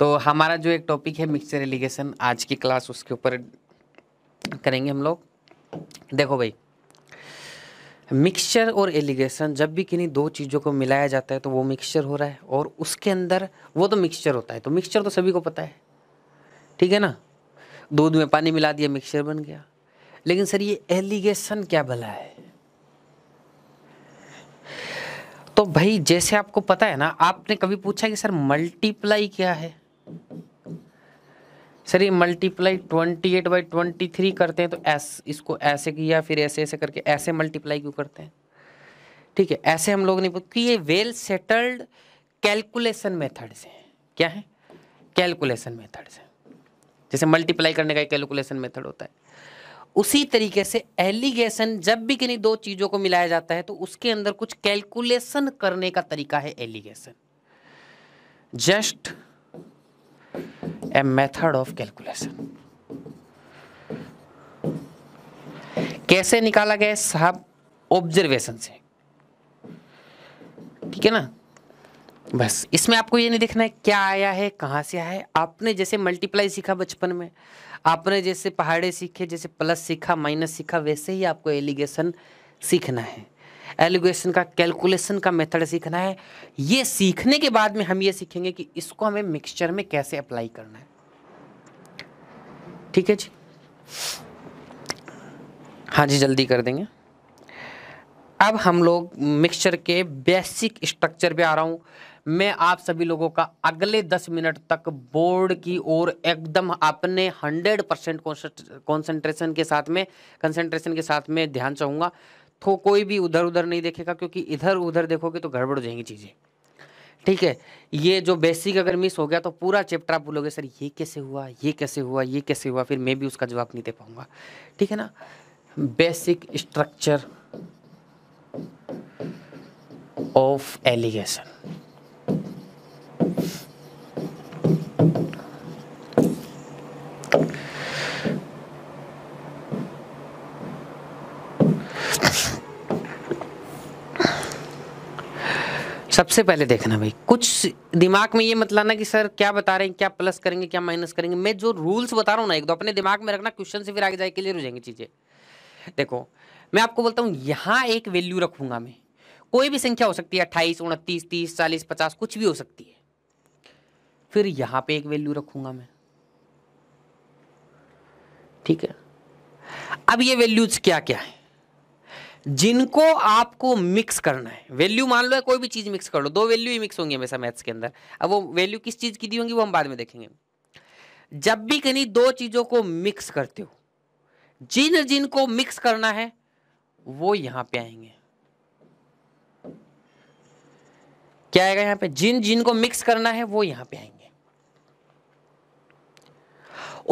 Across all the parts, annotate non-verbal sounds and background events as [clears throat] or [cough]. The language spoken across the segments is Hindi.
तो हमारा जो एक टॉपिक है मिक्सचर एलिगेशन आज की क्लास उसके ऊपर करेंगे हम लोग देखो भाई मिक्सचर और एलिगेशन जब भी किन्हीं दो चीज़ों को मिलाया जाता है तो वो मिक्सचर हो रहा है और उसके अंदर वो तो मिक्सचर होता है तो मिक्सचर तो सभी को पता है ठीक है ना दूध में पानी मिला दिया मिक्सचर बन गया लेकिन सर ये एलिगेशन क्या भला है तो भाई जैसे आपको पता है ना आपने कभी पूछा कि सर मल्टीप्लाई क्या है सर ये multiply twenty eight by twenty three करते हैं तो एस इसको ऐसे किया फिर ऐसे ऐसे करके ऐसे मल्टीप्लाई क्यों करते हैं ठीक है ऐसे हम लोग नहीं कि ये वेल सेटल्ड कैलकुलेशन मेथड से क्या है कैलकुलेशन मेथड से जैसे मल्टीप्लाई करने का कैलकुलेशन मेथड होता है उसी तरीके से एलिगेशन जब भी किन्हीं दो चीज़ों को मिलाया जाता है तो उसके अंदर कुछ कैलकुलेशन करने का तरीका है alligation just a method of calculation कैसे निकाला गया साहब ऑब्जर्वेशन से ठीक है ना बस इसमें आपको ये नहीं देखना है क्या आया है कहाँ से आया है आपने जैसे मल्टीप्लाई सीखा बचपन में आपने जैसे पहाड़े सीखे जैसे प्लस सीखा माइनस सीखा वैसे ही आपको एलिगेशन सीखना है एलिगेशन का कैलकुलेशन का मेथड सीखना है ये सीखने के बाद में हम ये सीखेंगे कि इसको हमें मिक्सचर में कैसे अप्लाई करना है ठीक है जी हाँ जी जल्दी कर देंगे अब हम लोग मिक्सचर के बेसिक स्ट्रक्चर पे आ रहा हूँ मैं आप सभी लोगों का अगले दस मिनट तक बोर्ड की ओर एकदम अपने हंड्रेड परसेंट कॉन्सेंट्रेशन के साथ में कंसंट्रेशन के साथ में ध्यान चाहूँगा तो कोई भी उधर उधर नहीं देखेगा क्योंकि इधर उधर देखोगे तो गड़बड़ हो जाएंगी चीज़ें ठीक है ये जो बेसिक अगर मिस हो गया तो पूरा चैप्टर आप बोलोगे सर ये कैसे हुआ ये कैसे हुआ ये कैसे हुआ फिर मैं भी उसका जवाब नहीं दे पाऊंगा ठीक है ना बेसिक स्ट्रक्चर ऑफ एलिगेशन सबसे पहले देखना भाई कुछ दिमाग में ये मत लाना कि सर क्या बता रहे हैं क्या प्लस करेंगे क्या माइनस करेंगे मैं जो रूल्स बता रहा हूँ ना एक दो अपने दिमाग में रखना क्वेश्चन से फिर आगे जाए क्लियर हो जाएंगे चीज़ें देखो मैं आपको बोलता हूँ यहाँ एक वैल्यू रखूंगा मैं कोई भी संख्या हो सकती है अट्ठाईस उनतीस तीस चालीस पचास कुछ भी हो सकती है फिर यहाँ पे एक वैल्यू रखूंगा मैं ठीक है अब ये वैल्यूज क्या क्या है जिनको आपको मिक्स करना है वैल्यू मान लो है कोई भी चीज़ मिक्स कर लो दो वैल्यू ही मिक्स होंगी हमेशा मैथ्स के अंदर अब वो वैल्यू किस चीज़ की दी होंगी वो हम बाद में देखेंगे जब भी कहीं दो चीज़ों को मिक्स करते हो जिन जिनको मिक्स करना है वो यहां पे आएंगे क्या आएगा यहां पे जिन जिनको मिक्स करना है वो यहां पे आएंगे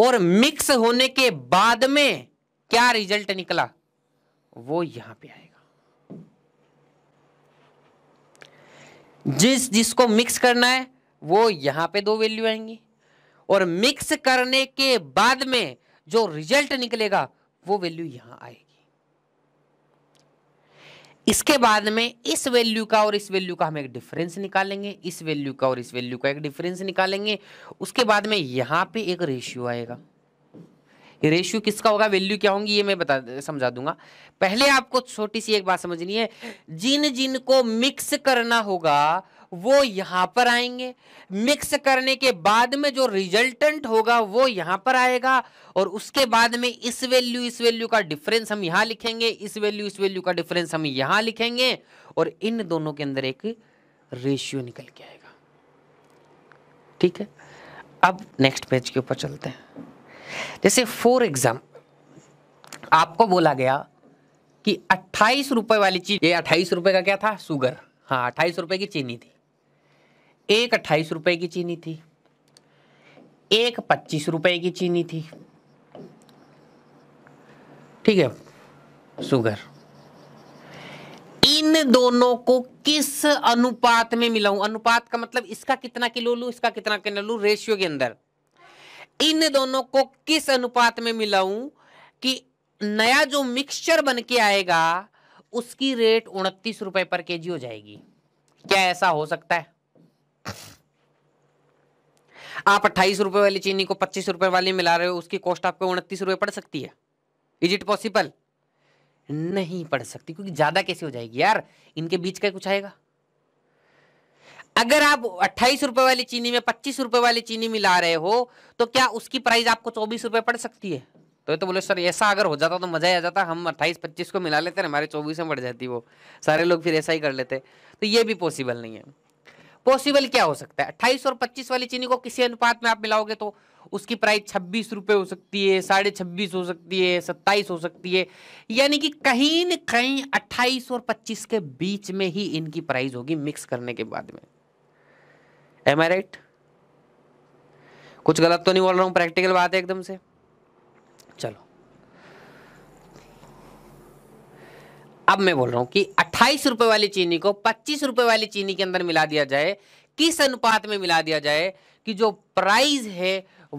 और मिक्स होने के बाद में क्या रिजल्ट निकला वो यहां पे आएगा जिस जिसको मिक्स करना है वो यहां पे दो वैल्यू आएंगी और मिक्स करने के बाद में जो रिजल्ट निकलेगा वो वैल्यू यहां आएगी इसके बाद में इस वैल्यू का और इस वैल्यू का हम एक डिफरेंस निकालेंगे इस वैल्यू का और इस वैल्यू का एक डिफरेंस निकालेंगे उसके बाद में यहां पे एक रेशियो आएगा रेशियो किसका होगा वैल्यू क्या होंगी ये मैं बता समझा दूंगा पहले आपको छोटी सी एक बात समझनी है जिन जिन को मिक्स करना होगा वो यहां पर आएंगे मिक्स करने के बाद में जो रिजल्टेंट होगा वो यहां पर आएगा और उसके बाद में इस वैल्यू इस वैल्यू का डिफरेंस हम यहां लिखेंगे इस वैल्यू इस वैल्यू का डिफरेंस हम यहां लिखेंगे और इन दोनों के अंदर एक रेशियो निकल के आएगा ठीक है अब नेक्स्ट पेज के ऊपर चलते हैं जैसे फॉर एग्जाम्पल आपको बोला गया कि अट्ठाईस रुपए वाली चीज़ ये अट्ठाईस रुपए का क्या था सुगर हाँ अट्ठाईस रुपए की चीनी थी एक अट्ठाईस रुपए की चीनी थी एक पच्चीस रुपए की चीनी थी ठीक है सुगर इन दोनों को किस अनुपात में मिलाऊं अनुपात का मतलब इसका कितना किलो लू इसका कितना किलो लू रेशियो के अंदर इन दोनों को किस अनुपात में मिलाऊं कि नया जो मिक्सचर बन के आएगा उसकी रेट उनतीस रुपए पर केजी हो जाएगी क्या ऐसा हो सकता है आप अट्ठाईस रुपए वाली चीनी को पच्चीस रुपए वाली मिला रहे हो उसकी कॉस्ट आपको उनतीस रुपए पड़ सकती है इज इट पॉसिबल नहीं पड़ सकती क्योंकि ज्यादा कैसे हो जाएगी यार इनके बीच का कुछ आएगा अगर आप अट्ठाईस रुपए वाली चीनी में पच्चीस रुपए वाली चीनी मिला रहे हो तो क्या उसकी प्राइस आपको चौबीस रुपए पड़ सकती है तो ये तो बोले सर ऐसा अगर हो जाता तो मजा ही आ जाता हम अट्ठाईस पच्चीस को मिला लेते हैं हमारे चौबीस में पड़ जाती वो सारे लोग फिर ऐसा ही कर लेते तो ये भी पॉसिबल नहीं है पॉसिबल क्या हो सकता है अट्ठाईस और पच्चीस वाली चीनी को किसी अनुपात में आप मिलाओगे तो उसकी प्राइस छब्बीस रुपये हो सकती है साढ़े छब्बीस हो सकती है सत्ताईस हो सकती है यानी कि कहीं न कहीं अट्ठाईस और पच्चीस के बीच में ही इनकी प्राइस होगी मिक्स करने के बाद में एम आई राइट कुछ गलत तो नहीं बोल रहा हूं प्रैक्टिकल बात है एकदम से चलो अब मैं बोल रहा हूं कि अट्ठाईस रुपए वाली चीनी को पच्चीस रुपए वाली चीनी के अंदर मिला दिया जाए किस अनुपात में मिला दिया जाए कि जो प्राइस है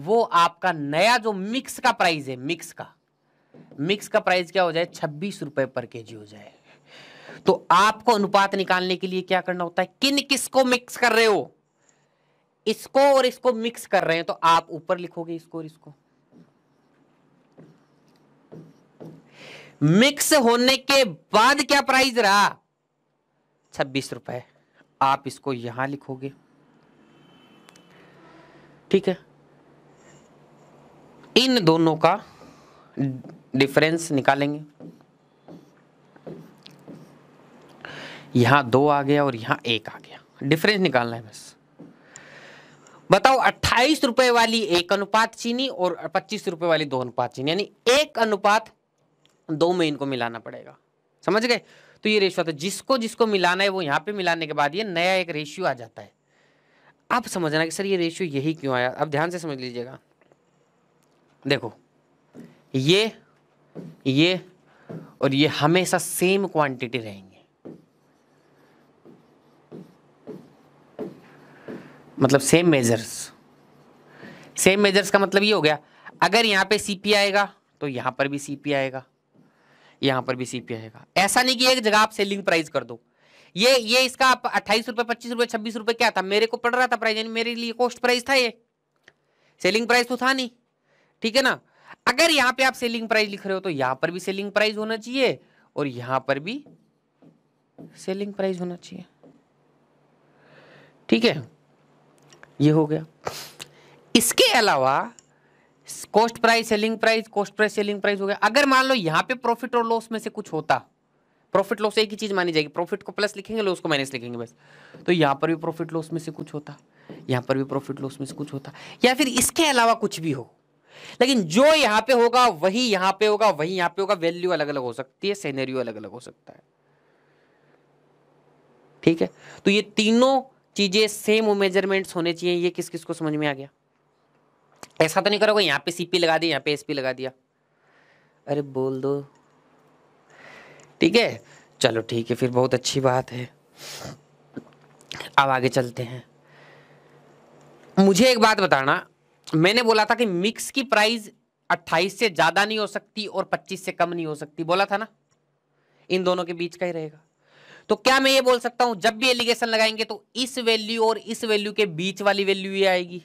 वो आपका नया जो मिक्स का प्राइस है मिक्स का मिक्स का प्राइस क्या हो जाए छब्बीस रुपए पर के जी हो जाए तो आपको अनुपात निकालने के लिए क्या करना होता है किन किसको मिक्स कर रहे हो इसको और इसको मिक्स कर रहे हैं तो आप ऊपर लिखोगे इसको और इसको मिक्स होने के बाद क्या प्राइस रहा छब्बीस रुपए आप इसको यहां लिखोगे ठीक है इन दोनों का डिफरेंस निकालेंगे यहां दो आ गया और यहां एक आ गया डिफरेंस निकालना है बस बताओ अट्ठाईस रुपए वाली एक अनुपात चीनी और पच्चीस रुपए वाली दो अनुपात चीनी यानी एक अनुपात दो में इनको मिलाना पड़ेगा समझ गए तो ये रेशियो आता है जिसको जिसको मिलाना है वो यहाँ पे मिलाने के बाद ये नया एक रेशियो आ जाता है अब समझना कि सर ये रेशियो यही क्यों आया अब ध्यान से समझ लीजिएगा देखो ये ये और ये हमेशा सेम क्वांटिटी रहेंगी मतलब सेम मेजर्स सेम मेजर्स का मतलब ये हो गया अगर यहाँ पे सीपी आएगा तो यहाँ पर भी सीपी आएगा यहाँ पर भी सीपी आएगा ऐसा नहीं कि एक जगह आप सेलिंग प्राइस कर दो ये ये इसका आप अट्ठाईस रुपये पच्चीस रुपये छब्बीस रुपये क्या था मेरे को पड़ रहा था प्राइस यानी मेरे लिए कॉस्ट प्राइस था ये सेलिंग प्राइस तो था नहीं ठीक है ना अगर यहाँ पे आप सेलिंग प्राइस लिख रहे हो तो यहाँ पर भी सेलिंग प्राइस होना चाहिए और यहाँ पर भी सेलिंग प्राइस होना चाहिए ठीक है ये हो गया इसके अलावा cost price selling price cost price selling price हो गया अगर मान लो यहाँ पे प्रॉफिट और लॉस में से कुछ होता प्रॉफिट लॉस एक ही चीज मानी जाएगी प्रॉफिट को प्लस लिखेंगे लॉस को माइनस लिखेंगे बस तो यहाँ पर भी प्रॉफिट लॉस में से कुछ होता यहाँ पर भी प्रॉफिट लॉस में से कुछ होता या फिर इसके अलावा कुछ भी हो लेकिन जो यहाँ पे होगा वही यहाँ पे होगा वही यहाँ पे होगा वैल्यू अलग अलग हो सकती है सेनेरियो अलग अलग हो सकता है ठीक है तो ये तीनों चीज़ें सेम मेजरमेंट्स होने चाहिए ये किस किस को समझ में आ गया ऐसा तो नहीं करोगे यहाँ पे सीपी लगा दिया यहाँ पे एसपी लगा दिया अरे बोल दो ठीक है चलो ठीक है फिर बहुत अच्छी बात है अब आगे चलते हैं मुझे एक बात बताना मैंने बोला था कि मिक्स की प्राइस 28 से ज़्यादा नहीं हो सकती और 25 से कम नहीं हो सकती बोला था ना इन दोनों के बीच का ही रहेगा तो क्या मैं ये बोल सकता हूं जब भी एलिगेशन लगाएंगे तो इस वैल्यू और इस वैल्यू के बीच वाली वैल्यू ये आएगी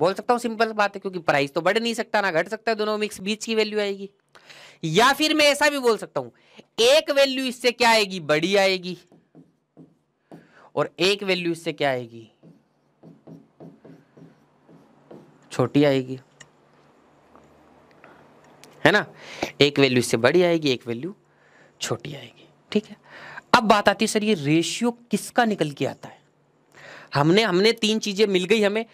बोल सकता हूं सिंपल बात है क्योंकि प्राइस तो बढ़ नहीं सकता ना घट सकता है दोनों मिक्स बीच की वैल्यू आएगी या फिर मैं ऐसा भी बोल सकता हूं एक वैल्यू इससे क्या आएगी बड़ी आएगी और एक वैल्यू इससे क्या आएगी छोटी आएगी है ना एक वैल्यू इससे बड़ी आएगी एक वैल्यू छोटी आएगी ठीक है अब बात आती है सर ये रेशियो किसका निकल के आता है हमने हमने तीन चीजें मिल गई हमें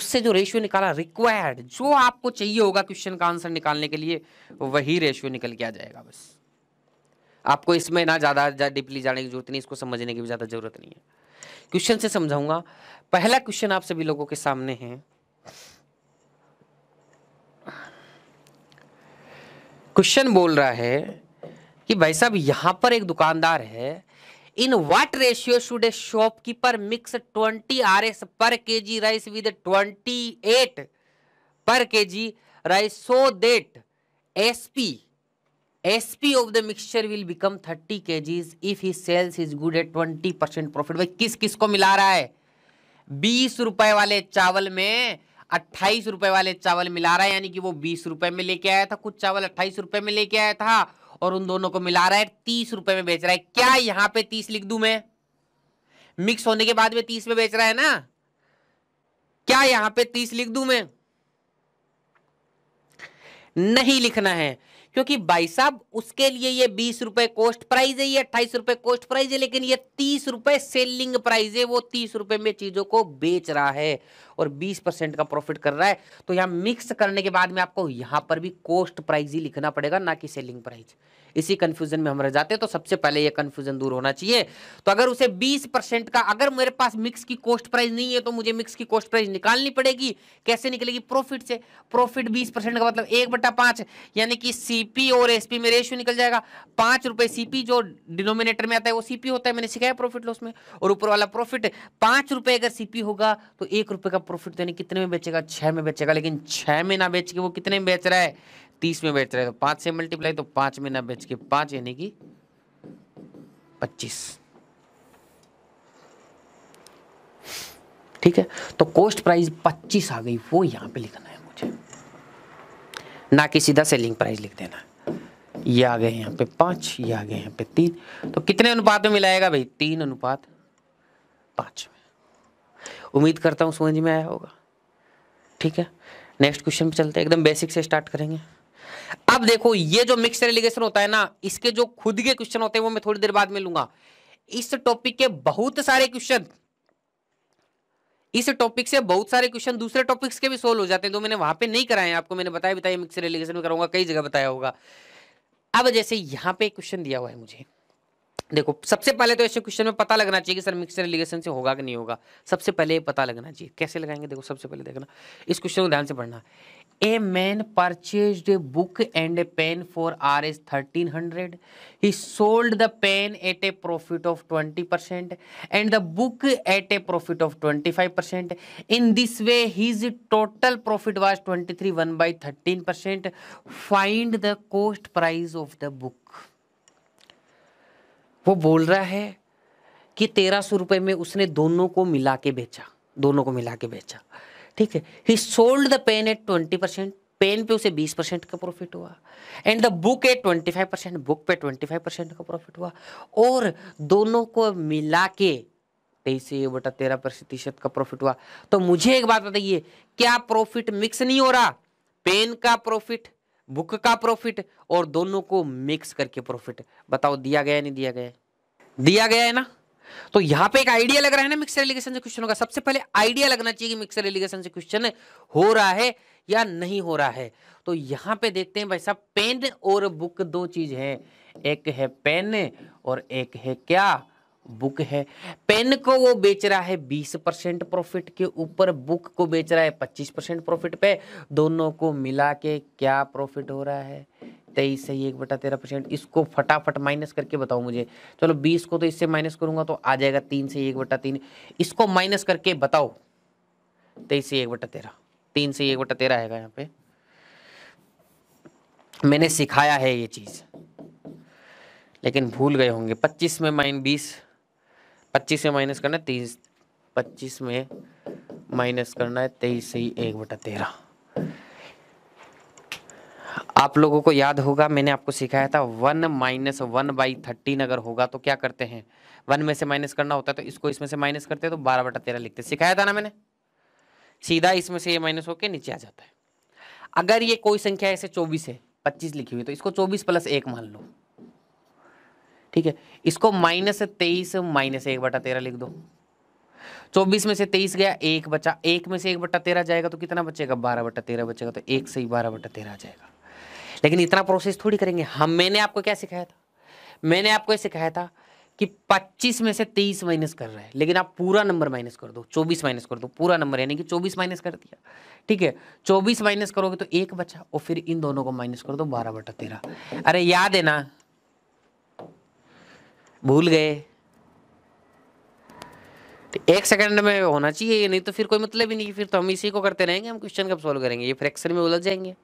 उससे जो रेशियो निकाला रिक्वायर्ड जो आपको चाहिए होगा क्वेश्चन का आंसर निकालने के लिए वही रेशियो निकल के आ जाएगा बस आपको इसमें ना ज़्यादा डीपली जाने की जरूरत नहीं इसको समझने की भी ज़्यादा जरूरत नहीं है क्वेश्चन से समझाऊंगा पहला क्वेश्चन आप सभी लोगों के सामने है क्वेश्चन बोल रहा है कि भाई साहब यहां पर एक दुकानदार है in what ratio should a shopkeeper mix twenty R S per K G rice with twenty eight per K G rice so that S P S P of the mixture will become thirty K if he sells is good at twenty percent profit भाई किस किस को मिला रहा है बीस रुपए वाले चावल में अट्ठाईस रुपए वाले चावल मिला रहा है यानी कि वो बीस रुपए में लेके आया था कुछ चावल अट्ठाईस रुपए में लेके आया था और उन दोनों को मिला रहा है तीस रुपए में बेच रहा है क्या यहाँ पे तीस लिख दू मैं मिक्स होने के बाद में तीस में बेच रहा है ना क्या यहां पे तीस लिख दू मैं नहीं लिखना है क्योंकि भाई साहब उसके लिए ये बीस रुपए कोस्ट प्राइस है ये अट्ठाईस रुपए कोस्ट प्राइस है लेकिन ये तीस रुपए सेलिंग प्राइस है वो तीस रुपए में चीजों को बेच रहा है और बीस परसेंट का प्रॉफिट कर रहा है तो यहाँ मिक्स करने के बाद में आपको यहाँ पर भी कोस्ट प्राइस ही लिखना पड़ेगा ना कि सेलिंग प्राइस इसी कंफ्यूजन में हम रह जाते हैं तो सबसे पहले ये कंफ्यूजन दूर होना चाहिए तो अगर उसे 20 परसेंट का अगर मेरे पास मिक्स की कॉस्ट प्राइस नहीं है तो मुझे मिक्स की कॉस्ट प्राइस निकालनी पड़ेगी कैसे निकलेगी प्रॉफिट से प्रॉफिट 20 परसेंट का मतलब एक बटा पांच यानी कि सी सीपी और एसपी में रेशियो निकल जाएगा पांच रुपए सीपी जो डिनोमिनेटर में आता है वो सीपी होता है मैंने सिखाया प्रॉफिट लॉस में और ऊपर वाला प्रॉफिट पांच रुपए अगर सीपी होगा तो एक रुपए का प्रॉफिट तो कितने में बेचेगा छह में बेचेगा लेकिन छह में ना बेच के वो कितने में बेच रहा है तीस में बेच रहा है तो पांच से मल्टीप्लाई तो पांच में ना बेच के पांच यानी कि पच्चीस ठीक है तो कॉस्ट प्राइस पच्चीस आ गई वो यहां पर लिखना है मुझे ना कि सीधा सेलिंग प्राइस लिख देना ये आ गए यहाँ पे पाँच ये आ गए यहाँ पे तीन तो कितने अनुपात में मिलाएगा भाई तीन अनुपात पाँच में उम्मीद करता हूँ समझ में आया होगा ठीक है नेक्स्ट क्वेश्चन पे चलते हैं एकदम बेसिक से स्टार्ट करेंगे अब देखो ये जो मिक्स एलिगेशन होता है ना इसके जो खुद के क्वेश्चन होते हैं वो मैं थोड़ी देर बाद में लूंगा इस टॉपिक के बहुत सारे क्वेश्चन इस टॉपिक से बहुत सारे क्वेश्चन दूसरे टॉपिक्स के भी सोल्व हो जाते हैं तो मैंने वहां पे नहीं कराए आपको मैंने बताया बताया मिक्स रिलेशन में कराऊंगा कई जगह बताया होगा अब जैसे यहाँ पे क्वेश्चन दिया हुआ है मुझे देखो सबसे पहले तो ऐसे क्वेश्चन में पता लगना चाहिए कि सर मिक्सर रिलेशन से होगा कि नहीं होगा सबसे पहले पता लगना चाहिए कैसे लगाएंगे देखो सबसे पहले देखना इस क्वेश्चन को ध्यान से पढ़ना a man purchased book and pen for R S thirteen hundred he sold the pen at a profit of twenty percent and the book at a profit of twenty five percent in this way his total profit was twenty three one by thirteen percent find the cost price of the book वो बोल रहा है कि तेरह सौ रुपये में उसने दोनों को मिला के बेचा दोनों को मिला के बेचा ठीक है he sold the pen at twenty percent pen पे उसे बीस परसेंट का प्रॉफिट हुआ and the book at twenty five percent book पे ट्वेंटी फाइव परसेंट का प्रॉफिट हुआ और दोनों को मिला के तेईस बटा तेरह प्रतिशत का प्रॉफिट हुआ तो मुझे एक बात बताइए क्या प्रॉफिट मिक्स नहीं हो रहा पेन का प्रॉफिट बुक का प्रॉफिट और दोनों को मिक्स करके प्रॉफिट बताओ दिया गया नहीं दिया गया दिया गया है ना तो यहां पे एक आइडिया लग रहा है ना मिक्सर एलिगेशन से क्वेश्चन का सबसे पहले आइडिया लगना चाहिए कि मिक्सर एलिगेशन से क्वेश्चन हो रहा है या नहीं हो रहा है तो यहां पे देखते हैं भाई साहब पेन और बुक दो चीज है एक है पेन और एक है क्या बुक है पेन को वो बेच रहा है बीस परसेंट प्रॉफिट के ऊपर बुक को बेच रहा है पच्चीस परसेंट प्रॉफिट पे दोनों को मिला के क्या प्रॉफिट हो रहा है तेईस सही एक बटा तेरह परसेंट इसको फटाफट माइनस करके बताओ मुझे चलो बीस को तो इससे माइनस करूंगा तो आ जाएगा तीन से एक बटा तीन इसको माइनस करके बताओ तेईस से एक बटा तेरह तीन से एक बटा तेरह आएगा यहाँ पे मैंने सिखाया है ये चीज़ लेकिन भूल गए होंगे पच्चीस में माइन बीस पच्चीस में माइनस करना है तीस पच्चीस में माइनस करना है तेईस से एक बटा तेरह आप लोगों को याद होगा मैंने आपको सिखाया था one minus one by thirteen अगर होगा तो क्या करते हैं वन में से माइनस करना होता है तो इसको इसमें से माइनस करते हैं तो बारह बटा तेरह लिखते सिखाया था ना मैंने सीधा इसमें से ये माइनस होकर नीचे आ जाता है अगर ये कोई संख्या ऐसे चौबीस है पच्चीस लिखी हुई तो इसको चौबीस प्लस एक मान लो ठीक है इसको माइनस तेईस माइनस एक बटा तेरह लिख दो चौबीस में से तेईस गया एक बचा एक में से एक बटा तेरह जाएगा तो कितना बचेगा बारह बटा तेरह बचेगा तो एक से ही बारह बटा तेरह आ जाएगा लेकिन इतना प्रोसेस थोड़ी करेंगे हम हाँ, मैंने आपको क्या सिखाया था मैंने आपको ये सिखाया था कि 25 में से 23 माइनस कर रहा है लेकिन आप पूरा नंबर माइनस कर दो 24 माइनस कर दो पूरा नंबर यानी कि 24 माइनस कर दिया ठीक है 24 माइनस करोगे तो एक बचा और फिर इन दोनों को माइनस कर दो बारह बटा तेरह अरे याद है ना भूल गए तो एक सेकंड में होना चाहिए ये नहीं तो फिर कोई मतलब ही नहीं फिर तो हम इसी को करते रहेंगे हम क्वेश्चन कब सॉल्व करेंगे ये फ्रैक्शन में उलझ जाएंगे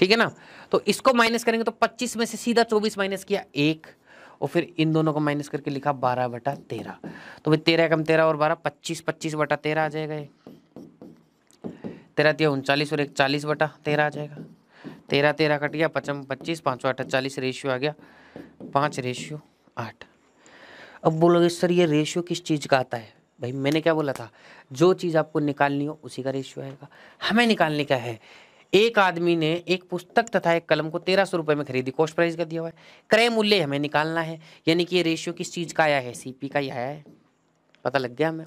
ठीक है ना तो इसको माइनस करेंगे तो पच्चीस में से सीधा चौबीस माइनस किया एक और फिर इन दोनों को माइनस करके लिखा बारह बटा तेरह तो भाई तेरह कम तेरह और बारह पच्चीस पच्चीस बटा तेरह आ जाएगा तेरह तेरह उनचालीस और एक चालीस बटा तेरह आ जाएगा तेरह तेरह कट गया पचम पच्चीस पाँच सौ अट्ठाचालीस रेशियो आ गया पाँच रेशियो आठ अब बोलोगे सर ये रेशियो किस चीज़ का आता है भाई मैंने क्या बोला था जो चीज़ आपको निकालनी हो उसी का रेशियो आएगा हमें निकालने का है एक आदमी ने एक पुस्तक तथा एक कलम को तेरह सौ रुपये में खरीदी कॉस्ट प्राइस का दिया हुआ है क्रय मूल्य हमें निकालना है यानी कि ये रेशियो किस चीज़ का आया है सीपी का ही आया है पता लग गया हमें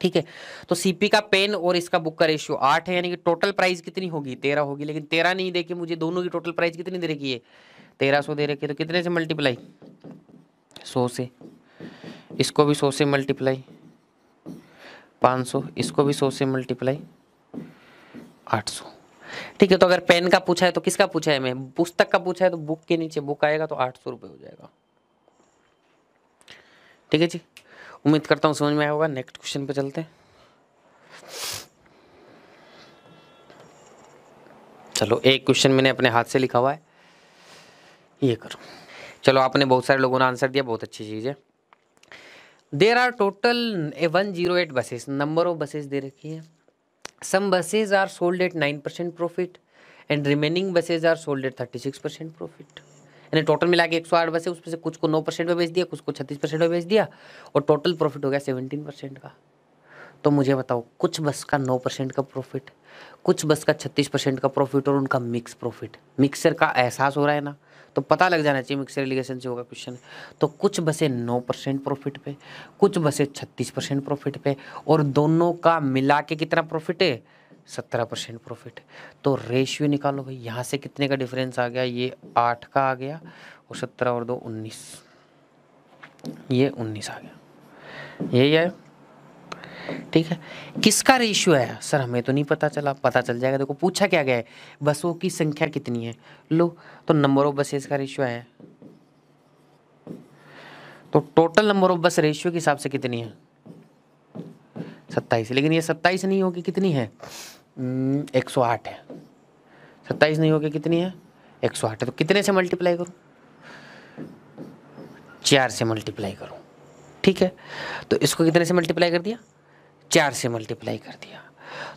ठीक है तो सीपी का पेन और इसका बुक का रेशियो आठ है यानी कि टोटल प्राइस कितनी होगी तेरह होगी लेकिन तेरह नहीं देखिए मुझे दोनों की टोटल प्राइस कितनी दे रखी है तेरह सौ दे रखी है तो कितने से मल्टीप्लाई सौ से इसको भी सौ से मल्टीप्लाई पाँच सौ इसको भी सौ से मल्टीप्लाई आठ सौ ठीक है तो अगर पेन का पूछा है तो किसका पूछा है मैं पुस्तक का पूछा है तो बुक के नीचे बुक आएगा तो आठ सौ रुपये हो जाएगा ठीक है जी उम्मीद करता हूँ समझ में आया होगा नेक्स्ट क्वेश्चन पे चलते हैं चलो एक क्वेश्चन मैंने अपने हाथ से लिखा हुआ है ये करो चलो आपने बहुत सारे लोगों ने आंसर दिया बहुत अच्छी चीज़ है there are total one zero eight buses number of buses दे रखी है some sold at nine percent profit and remaining buses are sold at thirty six percent profit यानी टोटल मिला के एक सौ आठ बसें उसमें से कुछ को नौ परसेंट पर बेच दिया कुछ को छत्तीस परसेंट पर बेच दिया और टोटल प्रॉफिट हो गया सेवनटीन परसेंट का तो मुझे बताओ कुछ बस का नौ परसेंट का प्रॉफिट कुछ बस का छत्तीस परसेंट का प्रॉफिट और उनका मिक्स प्रॉफिट मिक्सर का एहसास हो रहा है ना तो पता लग जाना चाहिए मिक्सर एलिगेशन से होगा क्वेश्चन तो कुछ बसे नौ परसेंट प्रॉफिट पे कुछ बसे छत्तीस परसेंट प्रॉफिट पे और दोनों का मिला के कितना प्रॉफिट है सत्रह परसेंट प्रॉफिट तो रेशियो निकालो भाई यहाँ से कितने का डिफरेंस आ गया ये आठ का आ गया और सत्रह और दो उन्नीस ये उन्नीस आ गया यही है ठीक है किसका रेशियो है सर हमें तो नहीं पता चला पता चल जाएगा देखो पूछा क्या गया है बसों की संख्या कितनी है लो तो नंबर ऑफ बसेस का रेशियो है तो total number of bus ratio के हिसाब से कितनी है सत्ताईस लेकिन ये सत्ताईस नहीं होगी कितनी है हम्म, एक सौ आठ है सत्ताईस नहीं होगी कितनी है एक सौ आठ है तो कितने से मल्टीप्लाई करूँ चार से मल्टीप्लाई करूँ ठीक है तो इसको कितने से मल्टीप्लाई कर दिया चार से मल्टीप्लाई कर दिया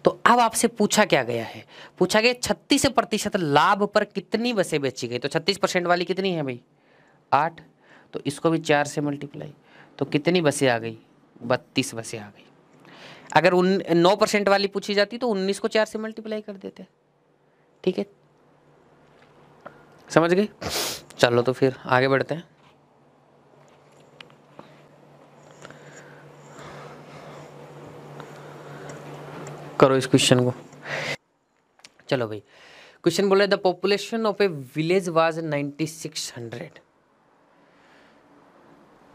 तो अब आपसे पूछा क्या गया है पूछा गया छत्तीस प्रतिशत लाभ पर कितनी बसें बेची गई तो छत्तीस परसेंट वाली कितनी है भाई आठ तो इसको भी चार से मल्टीप्लाई तो कितनी बसें आ गई बत्तीस बसें आ गई अगर उन नौ परसेंट वाली पूछी जाती तो उन्नीस को चार से मल्टीप्लाई कर देते ठीक है समझ गई चलो तो फिर आगे बढ़ते हैं करो इस क्वेश्चन को चलो भाई क्वेश्चन बोल रहे the population of a village was ninety six hundred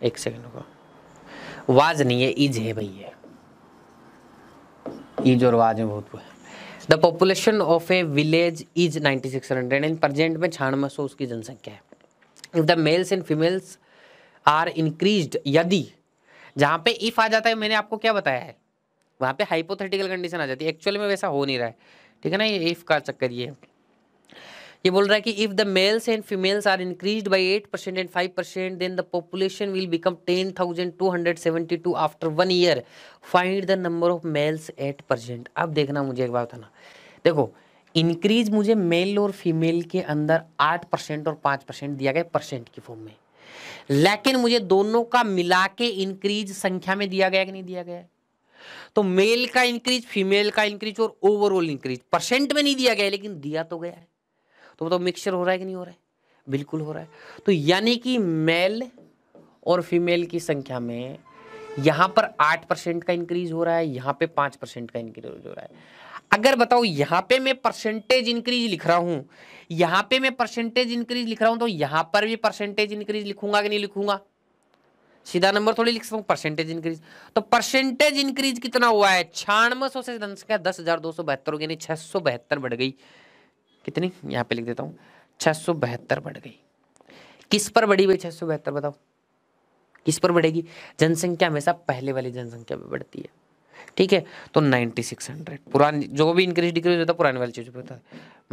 एक सेकेंड को वाज नहीं है इज है भाई है इज और वाज है बहुत the population of a village is ninety six hundred and present में छियानवे सौ उसकी जनसंख्या है if the males and females are increase यदि जहां पे इफ आ जाता है मैंने आपको क्या बताया है वहाँ पे हाइपोथेटिकल कंडीशन आ जाती है एक्चुअल में वैसा हो नहीं रहा है ठीक है ना ये इफ़ का चक्कर ये ये बोल रहा है कि if the males and females are increase by eight percent and five percent then the population will become ten thousand two hundred seventy two after one year find the number of males at percent अब देखना मुझे एक बार बताना देखो इंक्रीज मुझे मेल और फीमेल के अंदर आठ परसेंट और पाँच परसेंट दिया गया परसेंट की फॉर्म में लेकिन मुझे दोनों का मिला के इंक्रीज संख्या में दिया गया कि नहीं दिया गया तो मेल का इंक्रीज फीमेल का इंक्रीज और ओवरऑल इंक्रीज परसेंट में नहीं दिया गया लेकिन दिया तो गया है तो मतलब मिक्सचर हो रहा है कि नहीं हो रहा है बिल्कुल हो रहा है तो यानी कि मेल और फीमेल की संख्या में यहाँ पर आठ परसेंट का इंक्रीज हो रहा है यहाँ पे पाँच परसेंट का इंक्रीज हो रहा है अगर बताओ यहाँ पे मैं परसेंटेज इंक्रीज लिख रहा हूँ यहाँ पे मैं परसेंटेज इंक्रीज लिख रहा हूँ तो यहाँ पर भी परसेंटेज इंक्रीज लिखूंगा कि नहीं लिखूंगा सीधा नंबर थोड़ी लिख सकता हूँ परसेंटेज इंक्रीज तो परसेंटेज इंक्रीज कितना हुआ है छियानवे सौ से जनसंख्या दस हजार दो सौ बहत्तर हो गई छह सौ बहत्तर बढ़ गई कितनी यहाँ पे लिख देता हूँ छह सौ बहत्तर बढ़ गई किस पर बढ़ी भाई छह सौ बहत्तर बताओ किस पर बढ़ेगी जनसंख्या हमेशा पहले वाली जनसंख्या में बढ़ती है ठीक है तो नाइन्टी सिक्स हंड्रेड पुरानी जो भी इंक्रीज डिक्रीज होता है पुराने वाली चीज़ों पर होता है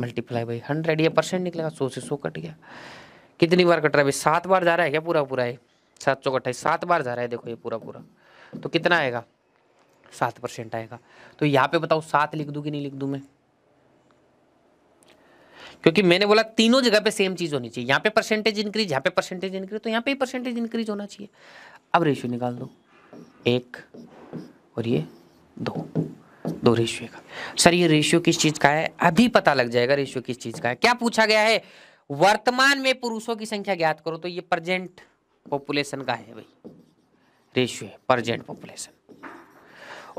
मल्टीप्लाई बाई हंड्रेड या परसेंट निकलेगा सौ से सौ कट गया कितनी बार कट रहा है भाई सात बार जा रहा है क्या पूरा पूरा है सात सौ अट्ठाईस सात बार जा रहा है देखो ये पूरा पूरा तो कितना आएगा सात परसेंट आएगा तो यहाँ पे बताओ सात लिख दूँ कि नहीं लिख दूँ मैं क्योंकि मैंने बोला तीनों जगह पे सेम चीज होनी चाहिए यहाँ पे परसेंटेज इंक्रीज यहाँ पे परसेंटेज इंक्रीज तो यहाँ पे परसेंटेज इंक्रीज होना चाहिए अब रेशियो निकाल दो एक और ये दो दो रेशियो का सर ये रेशियो किस चीज का है अभी पता लग जाएगा रेशियो किस चीज का है क्या पूछा गया है वर्तमान में पुरुषों की संख्या ज्ञात करो तो ये प्रेजेंट पॉपुलेशन का है भाई रेशियो है परजेंट पॉपुलेशन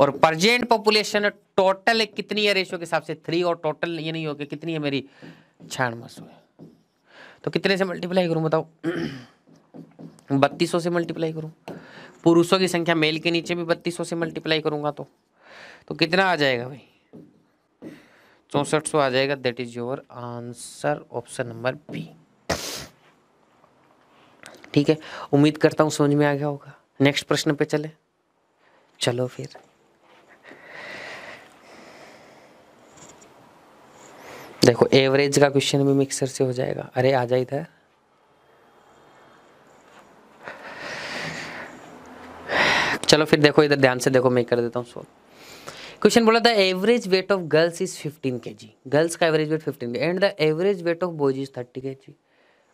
और परजेंट पॉपुलेशन टोटल कितनी है रेशियो के हिसाब से थ्री और टोटल ये नहीं हो गया कितनी है मेरी छाण मसो है तो कितने से मल्टीप्लाई करूँ बताओ [clears throat] बत्तीस से मल्टीप्लाई करूँ पुरुषों की संख्या मेल के नीचे भी बत्तीस से मल्टीप्लाई करूँगा तो तो कितना आ जाएगा भाई चौंसठ सौ आ जाएगा that is your answer option number B ठीक है उम्मीद करता हूँ समझ में आ गया होगा नेक्स्ट प्रश्न पे चले चलो फिर देखो एवरेज का क्वेश्चन भी मिक्सर से हो जाएगा अरे आ जाए इधर चलो फिर देखो इधर ध्यान से देखो मैं कर देता हूँ सोल्व क्वेश्चन बोला था average weight of girls is 15 K G girls का average weight 15 K and the average weight of boys is 30 K G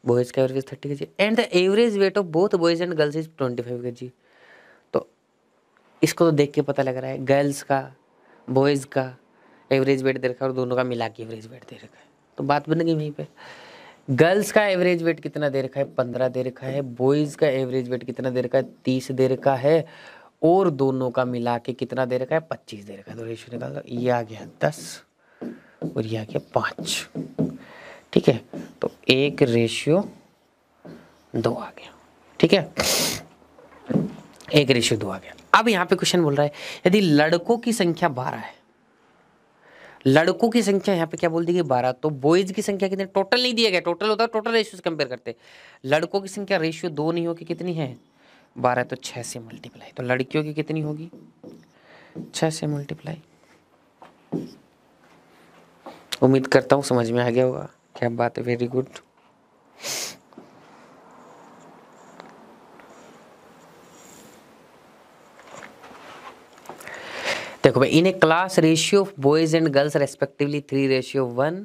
boys का average thirty K G and the average weight of both boys and girls is twenty five K G तो इसको तो देख के पता लग रहा है गर्ल्स का बॉयज़ का एवरेज वेट दे रखा है और दोनों का मिला के एवरेज वेट दे रखा है तो बात बन गई वहीं पर गर्ल्स का एवरेज वेट कितना दे रखा है पंद्रह दे रखा है बॉयज़ का एवरेज वेट कितना दे रखा है तीस दे रखा है और दोनों का मिला के कितना दे रखा है पच्चीस दे रखा है तो रेशो निकाल दो ये आ गया दस और ये आ गया पाँच ठीक है तो एक रेशियो दो आ गया ठीक है एक रेशियो दो आ गया अब यहां पे क्वेश्चन बोल रहा है यदि लड़कों की संख्या बारह है लड़कों की संख्या यहाँ पे क्या बोल दी गई बारह तो बॉयज की संख्या कितनी टोटल नहीं दिया गया टोटल होता है टोटल रेशियो से कंपेयर करते लड़कों की संख्या रेशियो दो नहीं होगी कितनी है बारह तो छह से मल्टीप्लाई तो लड़कियों की कितनी होगी छह से मल्टीप्लाई उम्मीद करता हूं समझ में आ गया होगा क्या बात है वेरी गुड देखो भाई in a class ratio of boys and girls respectively three ratio one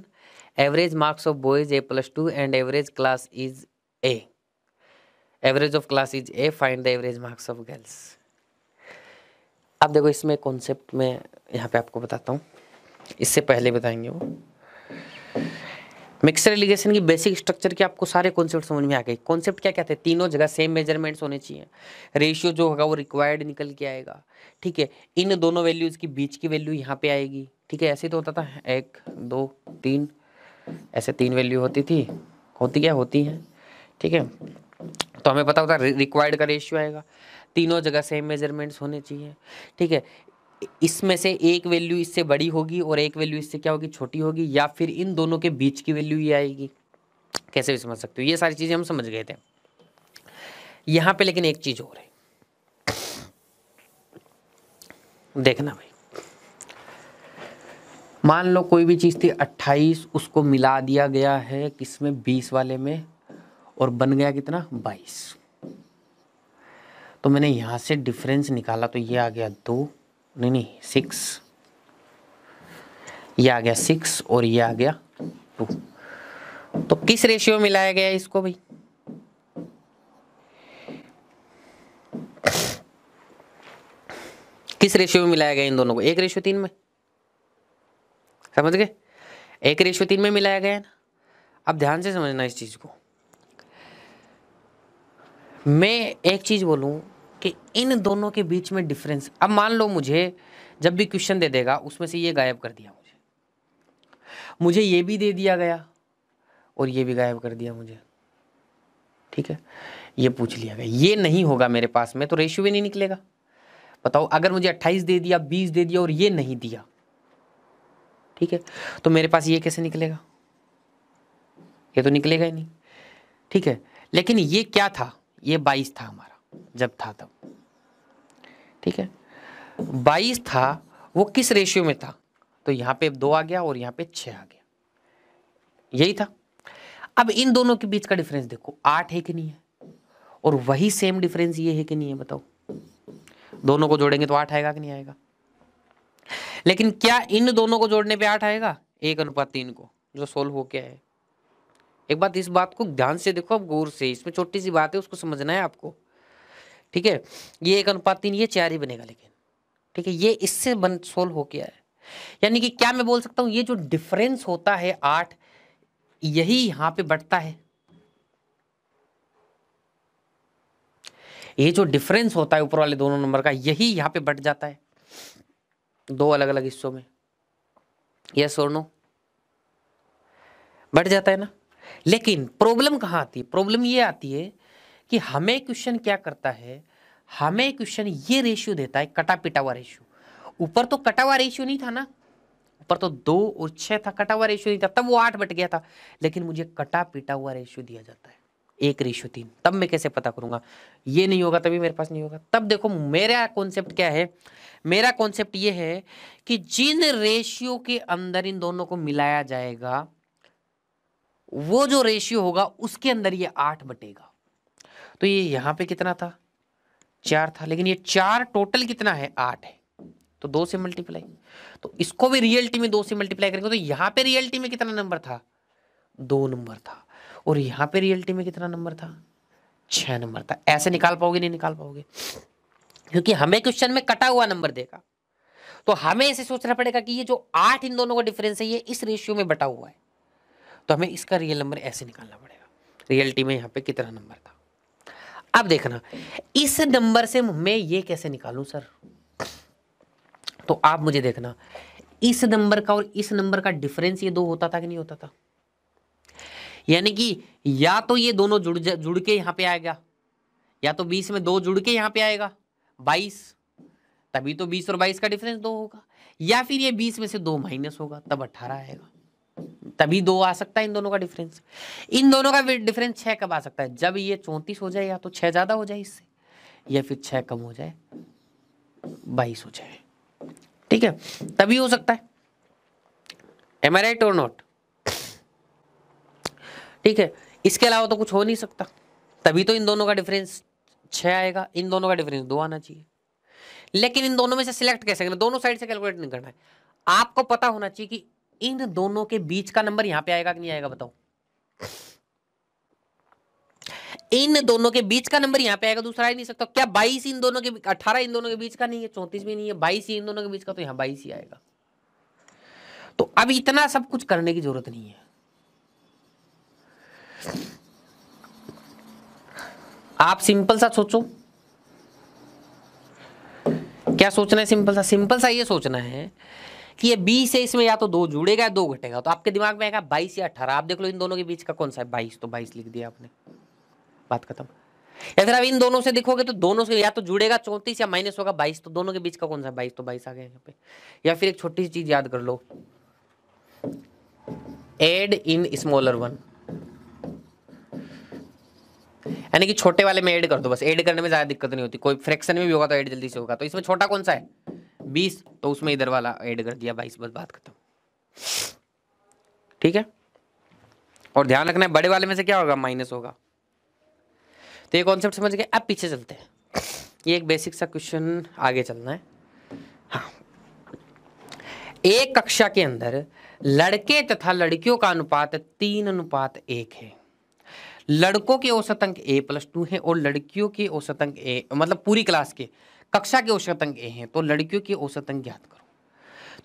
average marks of boys A plus two and average class is A average of class is A find the average marks of girls अब देखो इसमें कॉन्सेप्ट में यहाँ पे आपको बताता हूँ इससे पहले बताएंगे वो मिक्सर एलिगेशन की बेसिक स्ट्रक्चर के आपको सारे कॉन्सेप्ट समझ में आ गए कॉन्सेप्ट क्या क्या थे तीनों जगह सेम मेजरमेंट्स होने चाहिए रेशियो जो होगा वो रिक्वायर्ड निकल के आएगा ठीक है इन दोनों वैल्यूज़ की बीच की वैल्यू यहाँ पे आएगी ठीक है ऐसे तो होता था एक दो तीन ऐसे तीन वैल्यू होती थी होती क्या होती हैं ठीक है थीके? तो हमें पता होता रिक्वायर्ड का रेशियो आएगा तीनों जगह सेम मेजरमेंट्स होने चाहिए ठीक है इसमें से एक वैल्यू इससे बड़ी होगी और एक वैल्यू इससे क्या होगी छोटी होगी या फिर इन दोनों के बीच की वैल्यू ये आएगी कैसे भी समझ सकते हो ये सारी चीज़ें हम समझ गए थे यहां पे लेकिन एक चीज़ और है देखना भाई मान लो कोई भी चीज़ थी अट्ठाईस उसको मिला दिया गया है किसमें बीस वाले में और बन गया कितना बाईस तो मैंने यहां से डिफरेंस निकाला तो ये आ गया दो नहीं नहीं सिक्स ये आ गया सिक्स और ये आ गया टू तो किस रेशियो में मिलाया गया इसको भाई किस रेशियो में मिलाया गया इन दोनों को एक रेशियो तीन में समझ गए एक रेशियो तीन में मिलाया गया है ना अब ध्यान से समझना इस चीज़ को मैं एक चीज़ बोलूं कि इन दोनों के बीच में डिफरेंस अब मान लो मुझे जब भी क्वेश्चन दे देगा उसमें से ये गायब कर दिया मुझे मुझे ये भी दे दिया गया और ये भी गायब कर दिया मुझे ठीक है ये पूछ लिया गया ये नहीं होगा मेरे पास में तो रेशियो भी नहीं निकलेगा बताओ अगर मुझे 28 दे दिया 20 दे दिया और ये नहीं दिया ठीक है तो मेरे पास ये कैसे निकलेगा ये तो निकलेगा ही नहीं ठीक है लेकिन ये क्या था ये 22 था हमारा जब था तब ठीक है बाईस था वो किस रेशियो में था तो यहां पे दो आ गया और यहां पे छः आ गया यही था अब इन दोनों के बीच का डिफरेंस देखो आठ है कि नहीं है और वही सेम डिफरेंस ये है कि नहीं है बताओ दोनों को जोड़ेंगे तो आठ आएगा कि नहीं आएगा लेकिन क्या इन दोनों को जोड़ने पे आठ आएगा एक अनुपात तीन को जो सोल्व हो क्या है एक बात इस बात को ध्यान से देखो अब गौर से इसमें छोटी सी बात है उसको समझना है आपको ठीक है ये एक अनुपात तीन ये चार ही बनेगा लेकिन ठीक है ये इससे बन सोल्व हो गया है यानी कि क्या मैं बोल सकता हूँ ये जो डिफरेंस होता है आठ यही यहां पे बढ़ता है ये जो डिफरेंस होता है ऊपर वाले दोनों नंबर का यही यहां पे बढ़ जाता है दो अलग अलग हिस्सों में यस और नो बढ़ जाता है ना लेकिन प्रॉब्लम कहां आती है प्रॉब्लम ये आती है कि हमें क्वेश्चन क्या करता है हमें क्वेश्चन ये रेशियो देता है कटा पिटा हुआ रेशियो ऊपर तो कटा हुआ रेशियो नहीं था ना ऊपर तो दो और छह था कटा हुआ रेशियो नहीं था तब वो आठ बट गया था लेकिन मुझे कटा पिटा हुआ रेशियो दिया जाता है एक रेशियो तीन तब मैं कैसे पता करूंगा ये नहीं होगा तभी मेरे पास नहीं होगा तब देखो मेरा कॉन्सेप्ट क्या है मेरा कॉन्सेप्ट ये है कि जिन रेशियो के अंदर इन दोनों को मिलाया जाएगा वो जो रेशियो होगा उसके अंदर ये आठ बटेगा तो ये यहाँ पे कितना था चार था लेकिन ये चार टोटल कितना है आठ है तो दो से मल्टीप्लाई तो इसको भी रियलिटी में दो से मल्टीप्लाई करेंगे तो यहाँ पे रियलिटी में कितना नंबर था दो नंबर था और यहाँ पे रियलिटी में कितना नंबर था छः नंबर था ऐसे निकाल पाओगे नहीं निकाल पाओगे क्योंकि हमें क्वेश्चन में कटा हुआ नंबर देगा तो हमें ऐसे सोचना पड़ेगा कि ये जो आठ इन दोनों का डिफरेंस है ये इस रेशियो में बटा हुआ है तो हमें इसका रियल नंबर ऐसे निकालना पड़ेगा रियलिटी में यहाँ पे कितना नंबर था अब देखना इस नंबर से मैं ये कैसे निकालूं सर तो आप मुझे देखना इस नंबर का और इस नंबर का डिफरेंस ये दो होता था कि नहीं होता था यानी कि या तो ये दोनों जुड़ जुड़ के यहां पे आएगा या तो बीस में दो जुड़ के यहां पे आएगा बाईस तभी तो बीस और बाईस का डिफरेंस दो होगा या फिर ये बीस में से दो माइनस होगा तब अट्ठारह आएगा तभी दो आ सकता है इन दोनों का डिफरेंस इन दोनों का डिफरेंस छः कब आ सकता है जब ये चौंतीस हो जाए या तो छः ज़्यादा हो जाए इससे या फिर छः कम हो जाए बाईस हो जाए ठीक है तभी हो सकता है एम आई राइट और नॉट ठीक है इसके अलावा तो कुछ हो नहीं सकता तभी तो इन दोनों का डिफरेंस छः आएगा इन दोनों का डिफरेंस दो आना चाहिए लेकिन इन दोनों में से सिलेक्ट कैसे करना दोनों साइड से कैलकुलेट नहीं करना है आपको पता होना चाहिए कि इन दोनों के बीच का नंबर यहां पे आएगा कि नहीं आएगा बताओ इन दोनों के बीच का नंबर यहां पे आएगा दूसरा ही नहीं सकता क्या बाईस इन दोनों के अठारह इन दोनों के बीच का नहीं है चौंतीस भी नहीं है बाईस इन दोनों के बीच का तो यहां बाईस ही आएगा तो अब इतना सब कुछ करने की जरूरत नहीं है आप सिंपल सा सोचो क्या सोचना है सिंपल सा सिंपल सा ये सोचना है कि ये बीस है इसमें या तो दो जुड़ेगा या दो घटेगा तो आपके दिमाग में आएगा बाईस या अठारह आप देख लो इन दोनों के बीच का कौन सा है बाईस तो बाईस लिख दिया आपने बात खत्म या फिर आप इन दोनों से देखोगे तो दोनों से या तो जुड़ेगा चौंतीस या माइनस होगा बाईस तो दोनों के बीच का कौन सा बाईस तो बाईस आ गया यहाँ पे या फिर एक छोटी सी चीज याद कर लो एड इन स्मॉलर वन यानी कि छोटे वाले में ऐड कर दो बस ऐड करने में ज्यादा दिक्कत नहीं होती कोई फ्रैक्शन में भी होगा तो ऐड जल्दी से होगा तो इसमें छोटा कौन सा है बीस तो उसमें इधर वाला ऐड कर दिया बाईस बस बात खत्म ठीक है और ध्यान रखना है बड़े वाले में से क्या होगा माइनस होगा तो ये कॉन्सेप्ट समझ गए अब पीछे चलते हैं ये एक बेसिक सा क्वेश्चन आगे चलना है हाँ एक कक्षा के अंदर लड़के तथा लड़कियों का अनुपात तीन अनुपात एक है लड़कों के औसत अंक ए प्लस टू है और लड़कियों के औसत अंक ए मतलब पूरी क्लास के कक्षा के औसत अंक ए हैं तो लड़कियों के औसत अंक ज्ञात करो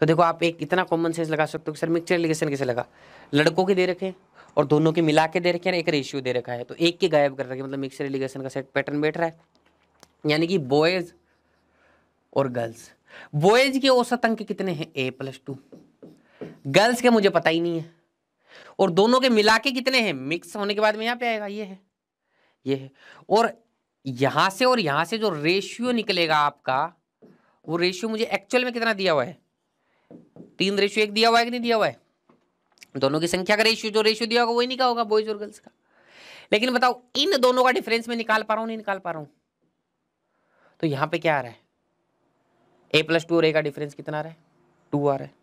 तो देखो आप एक इतना कॉमन सेंस लगा सकते हो सर मिक्सर एलिगेशन कैसे लगा लड़कों के दे रखे और दोनों के मिला के दे रखे एक रेशियो दे रखा है तो एक के गायब कर रखे मतलब मिक्सर एलिगेशन का सेट पैटर्न बैठ रहा है यानी कि बॉयज और गर्ल्स बॉयज के औसत अंक कितने हैं ए प्लस टू गर्ल्स के मुझे पता ही नहीं है और दोनों के मिला के कितने हैं मिक्स होने के बाद में यहाँ पे आएगा ये है ये है और यहां से और यहां से जो रेशियो निकलेगा आपका वो रेशियो मुझे एक्चुअल में कितना दिया हुआ है तीन रेशियो एक दिया हुआ है कि नहीं दिया हुआ है दोनों की संख्या का रेशियो जो रेशियो दिया होगा वही निकाल होगा बॉयज और गर्ल्स का लेकिन बताओ इन दोनों का डिफरेंस में निकाल पा रहा हूं नहीं निकाल पा रहा हूं तो यहां पे क्या आ रहा है ए प्लस टू और ए का डिफरेंस कितना आ रहा है टू आ रहा है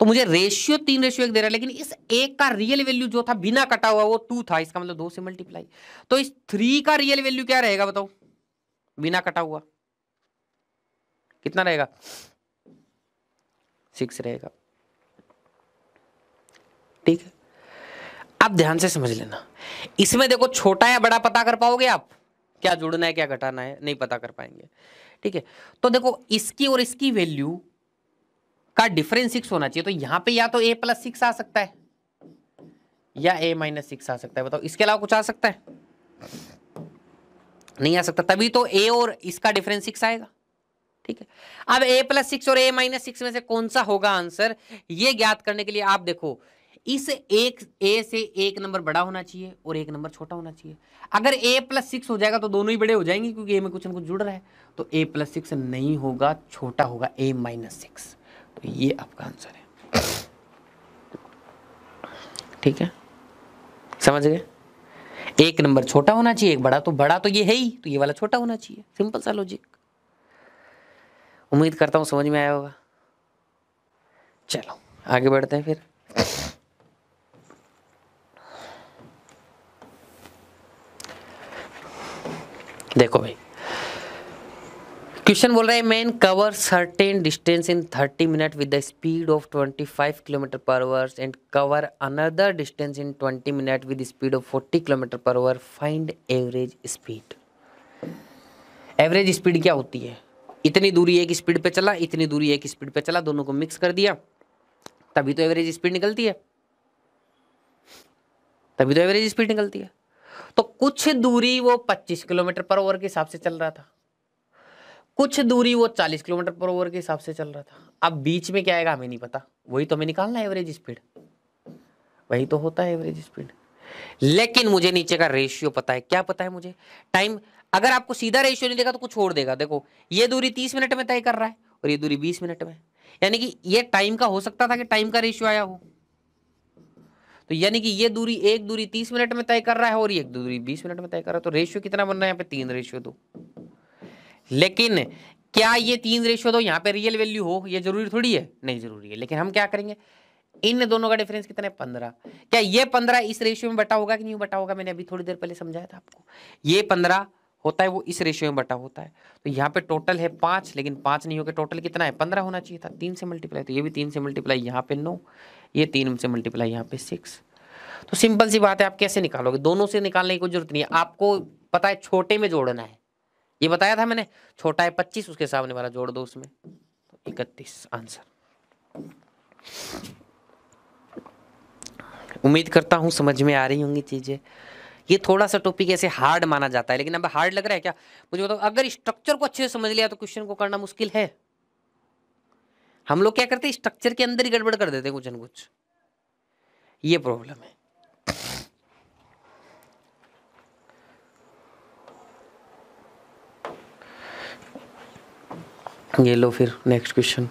तो मुझे रेशियो तीन रेशियो एक दे रहा है लेकिन इस एक का रियल वैल्यू जो था बिना कटा हुआ वो टू था इसका मतलब दो से मल्टीप्लाई तो इस थ्री का रियल वैल्यू क्या रहेगा बताओ बिना कटा हुआ कितना रहेगा सिक्स रहेगा ठीक है आप ध्यान से समझ लेना इसमें देखो छोटा या बड़ा पता कर पाओगे आप क्या जुड़ना है क्या घटाना है नहीं पता कर पाएंगे ठीक है तो देखो इसकी और इसकी वैल्यू का डिफरेंस सिक्स होना चाहिए तो यहाँ पे या तो ए प्लस सिक्स आ सकता है या ए माइनस सिक्स आ सकता है बताओ इसके अलावा कुछ आ सकता है नहीं आ सकता तभी तो ए और इसका डिफरेंस सिक्स आएगा ठीक है अब ए प्लस सिक्स और ए माइनस सिक्स में से कौन सा होगा आंसर ये ज्ञात करने के लिए आप देखो इस एक ए से एक नंबर बड़ा होना चाहिए और एक नंबर छोटा होना चाहिए अगर ए प्लस सिक्स हो जाएगा तो दोनों ही बड़े हो जाएंगे क्योंकि ए में कुछ ना कुछ जुड़ रहा है तो ए प्लस सिक्स नहीं होगा छोटा होगा ए माइनस सिक्स तो ये आपका आंसर है ठीक है समझ गए एक नंबर छोटा होना चाहिए एक बड़ा तो बड़ा तो ये है ही तो ये वाला छोटा होना चाहिए सिंपल सा लॉजिक उम्मीद करता हूँ समझ में आया होगा चलो आगे बढ़ते हैं फिर देखो भाई क्वेश्चन बोल रहा है man cover certain distance in thirty minute with the speed of five kilometre per hours and cover another distance in twenty minute with speed of forty kilometre per hour find average speed average speed क्या होती है इतनी दूरी एक स्पीड पे चला इतनी दूरी एक स्पीड पे चला दोनों को मिक्स कर दिया तभी तो एवरेज स्पीड निकलती है तभी तो एवरेज स्पीड निकलती है तो कुछ दूरी वो 25 किलोमीटर पर आवर के हिसाब से चल रहा था कुछ दूरी वो चालीस किलोमीटर पर ओवर के हिसाब से चल रहा था अब बीच में क्या आएगा हमें नहीं पता वही तो हमें निकालना है एवरेज स्पीड वही तो होता है एवरेज स्पीड लेकिन मुझे नीचे का रेशियो पता है क्या पता है मुझे टाइम अगर आपको सीधा रेशियो नहीं देगा तो कुछ छोड़ देगा देखो ये दूरी तीस मिनट में तय कर रहा है और ये दूरी बीस मिनट में यानी कि ये टाइम का हो सकता था कि टाइम का रेशियो आया हो तो यानी कि ये दूरी एक दूरी तीस मिनट में तय कर रहा है और एक दूरी बीस मिनट में तय कर रहा है तो रेशियो कितना बन रहा है यहाँ पे तीन रेशियो दो लेकिन क्या ये तीन रेशियो तो यहाँ पे रियल वैल्यू हो ये जरूरी थोड़ी है नहीं जरूरी है लेकिन हम क्या करेंगे इन दोनों का डिफरेंस कितना है पंद्रह क्या ये पंद्रह इस रेशियो में बटा होगा कि नहीं बटा होगा मैंने अभी थोड़ी देर पहले समझाया था आपको ये पंद्रह होता है वो इस रेशियो में बटा होता है तो यहाँ पे टोटल है पाँच लेकिन पाँच नहीं होगा टोटल कितना है पंद्रह होना चाहिए था तीन से मल्टीप्लाई तो ये भी तीन से मल्टीप्लाई यहाँ पे नौ ये तीन से मल्टीप्लाई यहाँ पे सिक्स तो सिंपल सी बात है आप कैसे निकालोगे दोनों से निकालने की कोई जरूरत नहीं है आपको पता है छोटे में जोड़ना है ये बताया था मैंने छोटा है पच्चीस उसके सामने वाला जोड़ दो उसमें इकतीस आंसर उम्मीद करता हूँ समझ में आ रही होंगी चीज़ें ये थोड़ा सा टॉपिक ऐसे हार्ड माना जाता है लेकिन अब हार्ड लग रहा है क्या मुझे बताओ अगर स्ट्रक्चर को अच्छे से समझ लिया तो क्वेश्चन को करना मुश्किल है हम लोग क्या करते हैं स्ट्रक्चर के अंदर ही गड़बड़ कर देते हैं कुछ न कुछ ये प्रॉब्लम है ये लो फिर नेक्स्ट क्वेश्चन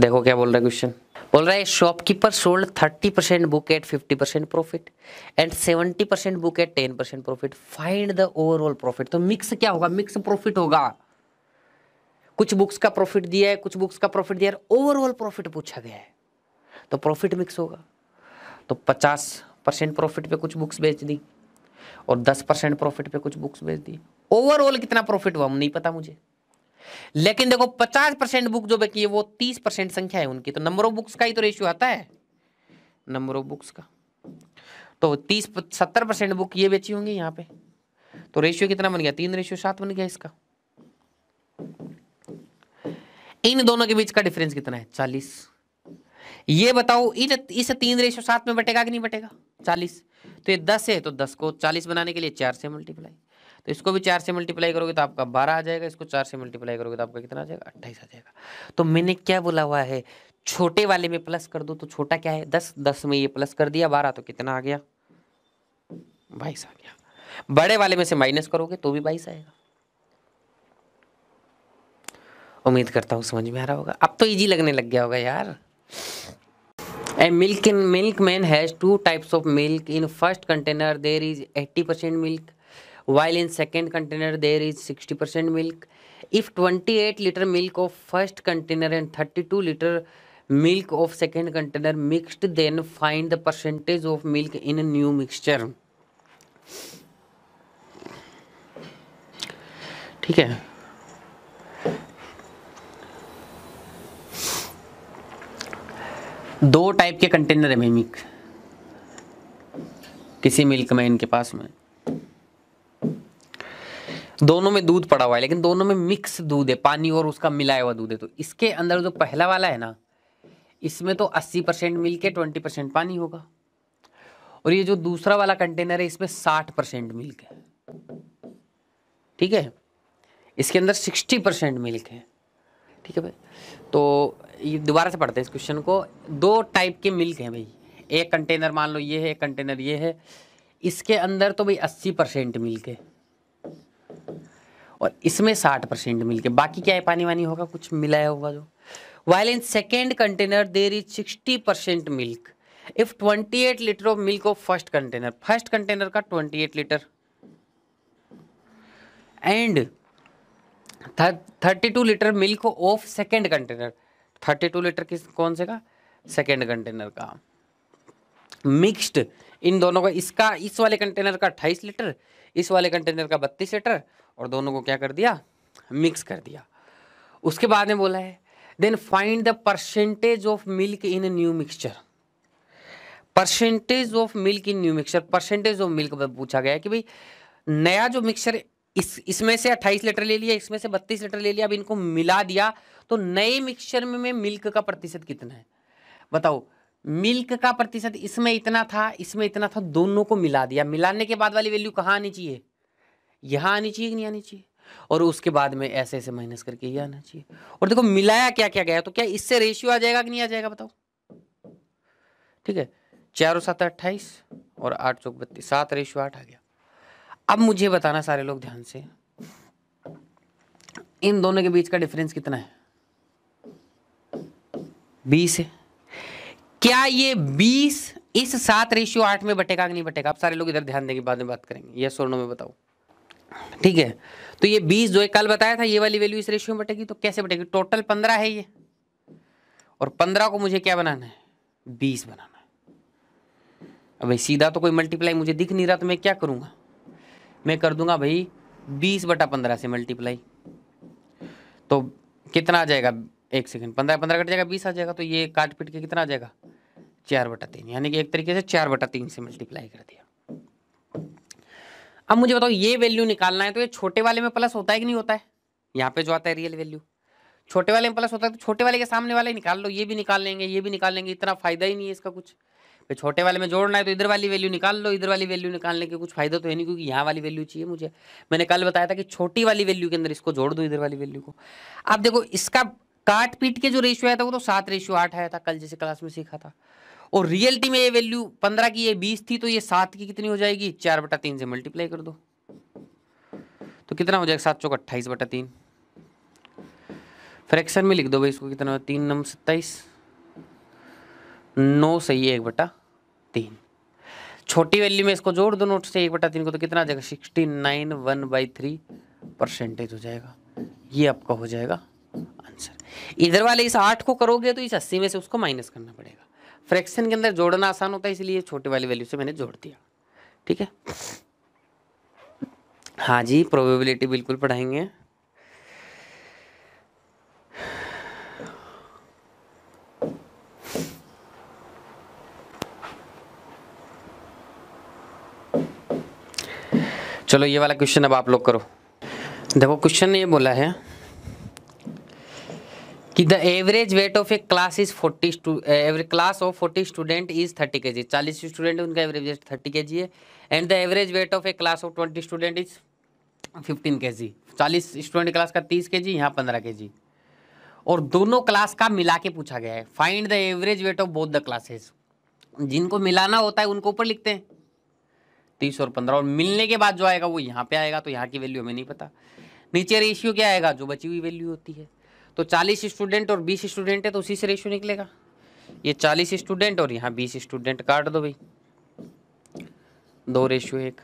देखो क्या बोल रहा है क्वेश्चन बोल रहा है shopkeeper sold thirty percent book at fifty percent profit and seventy percent book at ten percent profit find the overall profit तो मिक्स क्या होगा मिक्स प्रॉफिट होगा कुछ बुक्स का प्रॉफिट दिया है कुछ बुक्स का प्रॉफिट दिया है ओवरऑल प्रॉफिट पूछा गया है तो प्रॉफिट मिक्स होगा तो पचास परसेंट प्रॉफिट पे कुछ बुक्स बेच दी और दस परसेंट प्रॉफिट पे कुछ बुक्स बेच दी ओवरऑल कितना प्रॉफिट हुआ नहीं पता मुझे लेकिन देखो पचास परसेंट बुक जो बची है वो तीस परसेंट संख्या है उनकी तो नंबर ऑफ बुक्स का ही तो रेशियो आता है नंबर ऑफ बुक्स का तो तीस सत्तर परसेंट बुक ये बेची होंगी यहां पे तो रेशियो कितना बन गया तीन रेशियो सात बन गया इसका इन दोनों के बीच का डिफरेंस कितना है चालीस ये बताओ इन इस तीन रेशियो सात में बटेगा कि नहीं बटेगा चालीस तो ये दस है तो दस को चालीस बनाने के लिए चार से मल्टीप्लाई तो इसको भी चार से मल्टीप्लाई करोगे तो आपका बारह आ जाएगा इसको चार से मल्टीप्लाई करोगे तो आपका कितना आ जाएगा अट्ठाईस आ जाएगा तो मैंने क्या बोला हुआ है छोटे वाले में प्लस कर दो तो छोटा क्या है दस दस में ये प्लस कर दिया बारह तो कितना आ गया बाईस आ गया बड़े वाले में से माइनस करोगे तो भी बाईस आएगा उम्मीद करता हूँ समझ में आ रहा होगा अब तो इजी लगने लग गया होगा यार a milk in milk man has types of milk in first container there is is 80% milk while in second container there is 60% milk if 28 liter milk of first container and 32 liter milk of second container mixed then find the percentage of milk in a new mixture ठीक है दो टाइप के कंटेनर है मेमिक किसी मिल्क में इनके पास में दोनों में दूध पड़ा हुआ है लेकिन दोनों में मिक्स दूध है पानी और उसका मिलाया हुआ दूध है तो इसके अंदर जो पहला वाला है ना इसमें तो 80 परसेंट मिल्क है ट्वेंटी परसेंट पानी होगा और ये जो दूसरा वाला कंटेनर है इसमें 60 परसेंट मिल्क है ठीक है इसके अंदर 60 परसेंट मिल्क है ठीक है भाई तो ये दोबारा से पढ़ते हैं इस क्वेश्चन को दो टाइप के मिल्क हैं भाई एक कंटेनर मान लो ये है एक कंटेनर ये है इसके अंदर तो भाई अस्सी परसेंट मिल्क है और इसमें साठ परसेंट मिल के बाकी क्या है पानी वानी होगा कुछ मिलाया होगा जो while in second container there is sixty percent milk if twenty eight litre of milk of first container first container का twenty eight litre and thirty two litre milk of second container thirty two litre किस कौन से का सेकेंड कंटेनर का मिक्स्ड इन दोनों का इसका इस वाले कंटेनर का अट्ठाईस लीटर इस वाले कंटेनर का बत्तीस लीटर और दोनों को क्या कर दिया मिक्स कर दिया उसके बाद में बोला है then find the percentage of milk in new mixture percentage of milk in new mixture percentage of milk पूछा गया है कि भाई नया जो मिक्सचर इस इसमें से 28 लीटर ले लिया इसमें से 32 लीटर ले लिया अब इनको मिला दिया तो नए मिक्सचर में, में मिल्क का प्रतिशत कितना है बताओ मिल्क का प्रतिशत इसमें इतना था इसमें इतना था दोनों को मिला दिया मिलाने के बाद वाली वैल्यू कहाँ आनी चाहिए यहाँ आनी चाहिए कि नहीं आनी चाहिए और उसके बाद में ऐसे ऐसे माइनस करके ये आना चाहिए और देखो मिलाया क्या क्या गया तो क्या इससे रेशियो आ जाएगा कि नहीं आ जाएगा बताओ ठीक है चार और सात अट्ठाईस और आठ सौ बत्तीस सात रेशियो आठ आ गया अब मुझे बताना सारे लोग ध्यान से इन दोनों के बीच का डिफरेंस कितना है बीस है क्या ये बीस इस सात रेशियो आठ में बटेगा कि नहीं बटेगा आप सारे लोग इधर ध्यान देंगे बाद में बात करेंगे यह सोनों में बताओ ठीक है तो ये बीस जो है कल बताया था ये वाली वैल्यू इस रेशियो में बटेगी तो कैसे बटेगी टोटल पंद्रह है ये और पंद्रह को मुझे क्या बनाना है बीस बनाना है अब भाई सीधा तो कोई मल्टीप्लाई मुझे दिख नहीं रहा तो मैं क्या करूँगा मैं कर दूंगा भाई बीस बटा पंद्रह से मल्टीप्लाई तो कितना आ जाएगा एक सेकेंड पंद्रह पंद्रह कट जाएगा बीस आ जाएगा तो ये काट पीट के कितना आ जाएगा चार बटा तीन यानी कि एक तरीके से चार बटा तीन से मल्टीप्लाई कर दिया अब मुझे बताओ ये वैल्यू निकालना है तो ये छोटे वाले में प्लस होता है कि नहीं होता है यहाँ पे जो आता है रियल वैल्यू छोटे वाले में प्लस होता है तो छोटे वाले के सामने वाले निकाल लो ये भी निकाल लेंगे ये भी निकाल लेंगे इतना फायदा ही नहीं है इसका कुछ फिर छोटे वाले में जोड़ना है तो इधर वाली वैल्यू निकाल लो इधर वाली वैल्यू निकालने के कुछ फायदा तो है नहीं क्योंकि यहाँ वाली वैल्यू चाहिए मुझे मैंने कल बताया था कि छोटी वाली वैल्यू के अंदर इसको जोड़ दो इधर वाली वैल्यू को आप देखो इसका काट पीट के जो रेशियो आया था वो तो सात रेशियो आठ आया था कल जैसे क्लास में सीखा था और रियलिटी में ये वैल्यू पंद्रह की ये बीस थी तो ये सात की कितनी हो जाएगी चार बटा तीन से मल्टीप्लाई कर दो तो कितना हो जाएगा सात चौक अट्ठाईस बटा तीन फ्रैक्शन में लिख दो भाई इसको कितना तीन नम सत्ताईस नौ सही है एक बटा तीन छोटी वैल्यू में इसको जोड़ दो नोट से एक बटा तीन को तो कितना आ जाएगा sixty nine one by three percentage हो जाएगा ये आपका हो जाएगा आंसर इधर वाले इस आठ को करोगे तो इस अस्सी में से उसको माइनस करना पड़ेगा फ्रैक्शन के अंदर जोड़ना आसान होता है इसलिए छोटे वाली वैल्यू से मैंने जोड़ दिया ठीक है हाँ जी प्रोबेबिलिटी बिल्कुल पढ़ाएंगे चलो ये वाला क्वेश्चन अब आप लोग करो देखो क्वेश्चन ने ये बोला है कि the average weight of a class is forty average class of forty student is thirty K G चालीस स्टूडेंट उनका average weight thirty K G है and the average weight of a class of twenty student is fifteen K G चालीस स्टूडेंट क्लास का तीस के जी यहाँ पंद्रह के जी और दोनों क्लास का मिला के पूछा गया है find the average weight of both the classes जिनको मिलाना होता है उनको ऊपर लिखते हैं तीस और पंद्रह और मिलने के बाद जो आएगा वो यहाँ पे आएगा तो यहाँ की वैल्यू हमें नहीं पता नीचे रेशियो क्या आएगा जो बची हुई वैल्यू होती है तो चालीस स्टूडेंट और बीस स्टूडेंट है तो उसी से रेशो निकलेगा ये चालीस स्टूडेंट और यहाँ बीस स्टूडेंट काट दो भाई दो रेशो एक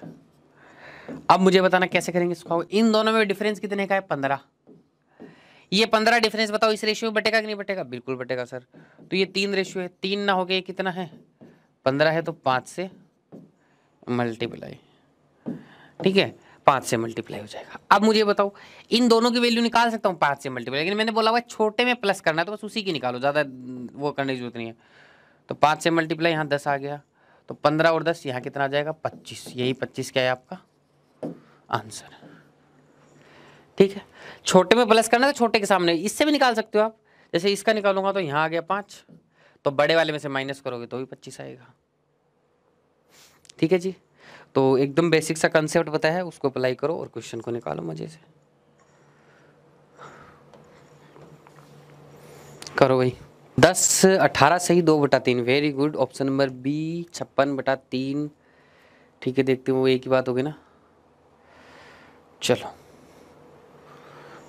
अब मुझे बताना कैसे करेंगे इसको इन दोनों में डिफरेंस कितने का है पंद्रह ये पंद्रह डिफरेंस बताओ इस रेशियो में बटेगा कि नहीं बटेगा बिल्कुल बटेगा सर तो ये तीन रेशियो है तीन ना हो गया कितना है पंद्रह है तो पाँच से मल्टीप्लाई ठीक है पाँच से मल्टीप्लाई हो जाएगा अब मुझे बताओ इन दोनों की वैल्यू निकाल सकता हूँ पाँच से मल्टीप्लाई लेकिन मैंने बोला हुआ छोटे में प्लस करना है तो बस उसी की निकालो ज़्यादा वो करने की जरूरत नहीं है तो पाँच से मल्टीप्लाई यहाँ दस आ गया तो पंद्रह और दस यहाँ कितना आ जाएगा पच्चीस यही पच्चीस क्या है आपका आंसर ठीक है छोटे में प्लस करना है तो छोटे के सामने इससे भी निकाल सकते हो आप जैसे इसका निकालूंगा तो यहाँ आ गया पाँच तो बड़े वाले में से माइनस करोगे तो भी पच्चीस आएगा ठीक है जी तो एकदम बेसिक सा कंसेप्ट बताया है उसको अप्लाई करो और क्वेश्चन को निकालो मज़े से करो भाई दस अठारह सही दो बटा तीन very good option number B छप्पन बटा तीन ठीक है देखते हैं वो एक ही बात होगी ना चलो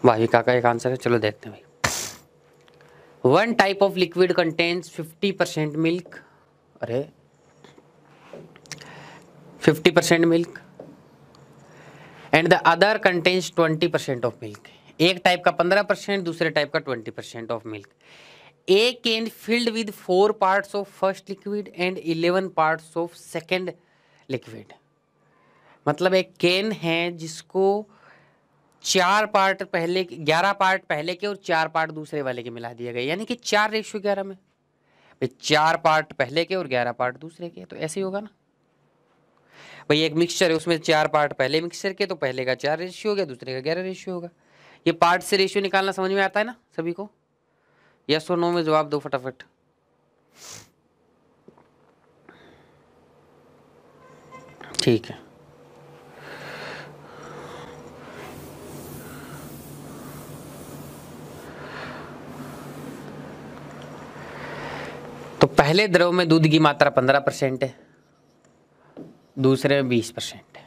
भाई का एक आंसर है चलो देखते हैं भाई one type of liquid contains fifty percent milk अरे fifty percent milk and the other contains twenty percent of milk एक टाइप का पंद्रह परसेंट दूसरे टाइप का twenty percent of milk a can filled with four parts of first liquid and eleven parts of second liquid मतलब एक कैन है जिसको चार पार्ट पहले ग्यारह पार्ट पहले के और चार पार्ट दूसरे वाले के मिला दिया गया यानी कि चार रेशो ग्यारह में चार पार्ट पहले के और ग्यारह पार्ट दूसरे के तो ऐसे ही होगा ना भाई एक मिक्सचर है उसमें चार पार्ट पहले मिक्सचर के तो पहले का चार रेशियो हो गया दूसरे का ग्यारह रेशियो होगा ये पार्ट से रेशियो निकालना समझ में आता है ना सभी को यस और नो में जवाब दो फटाफट ठीक है तो पहले द्रव में दूध की मात्रा पंद्रह परसेंट है दूसरे में बीस परसेंट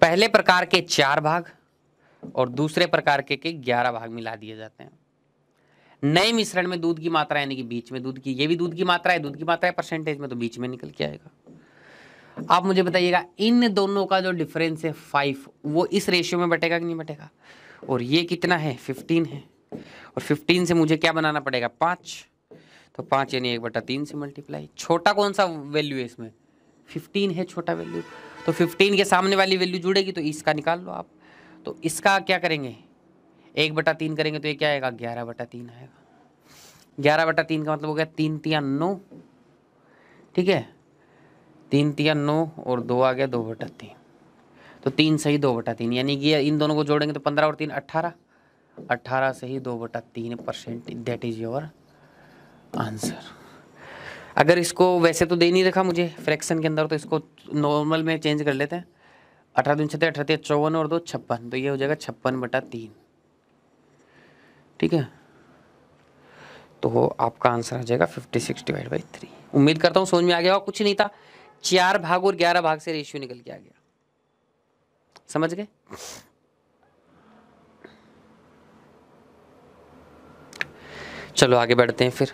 पहले प्रकार के चार भाग और दूसरे प्रकार के के ग्यारह भाग मिला दिए जाते हैं नए मिश्रण में दूध की मात्रा यानी कि बीच में दूध की ये भी दूध की मात्रा है दूध की मात्रा है परसेंटेज में तो बीच में निकल के आएगा आप मुझे बताइएगा इन दोनों का जो डिफरेंस है फाइव वो इस रेशियो में बटेगा कि नहीं बटेगा और ये कितना है फिफ्टीन है और फिफ्टीन से मुझे क्या बनाना पड़ेगा पाँच तो पाँच यानी एक बटा तीन से मल्टीप्लाई छोटा कौन सा वैल्यू है इसमें फिफ्टीन है छोटा वैल्यू तो फिफ्टीन के सामने वाली वैल्यू जुड़ेगी तो इसका निकाल लो आप तो इसका क्या करेंगे एक बटा तीन करेंगे तो ये क्या आएगा ग्यारह बटा तीन आएगा ग्यारह बटा तीन का मतलब हो गया तीन तिया नौ ठीक है तीन तिया नौ और दो आ गया दो बटा तीन तो तीन सही दो बटा तीन यानी कि इन दोनों को जोड़ेंगे तो पंद्रह और तीन अट्ठारह अट्ठारह सही दो बटा तीन percent that is your answer अगर इसको वैसे तो दे नहीं रखा मुझे फ्रैक्शन के अंदर तो इसको नॉर्मल में चेंज कर लेते हैं अठारह दिन छत्तीस अठारह चौवन और दो छप्पन तो ये हो जाएगा छप्पन बटा तीन ठीक है तो आपका आंसर आ जाएगा fifty six divide by three उम्मीद करता हूँ समझ में आ गया और कुछ नहीं था चार भाग और ग्यारह भाग से रेशियो निकल के आ गया समझ गए चलो आगे बढ़ते हैं फिर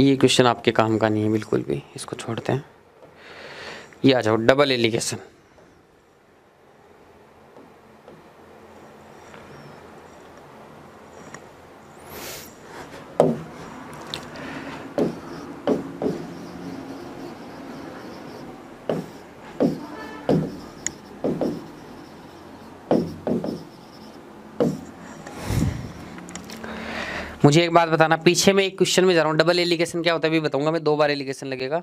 ये क्वेश्चन आपके काम का नहीं है बिल्कुल भी इसको छोड़ते हैं ये आ जाओ डबल एलिगेशन मुझे एक बात बताना पीछे में एक क्वेश्चन में जा रहा हूँ डबल एलिगेशन क्या होता है अभी बताऊंगा मैं दो बार एलिगेशन लगेगा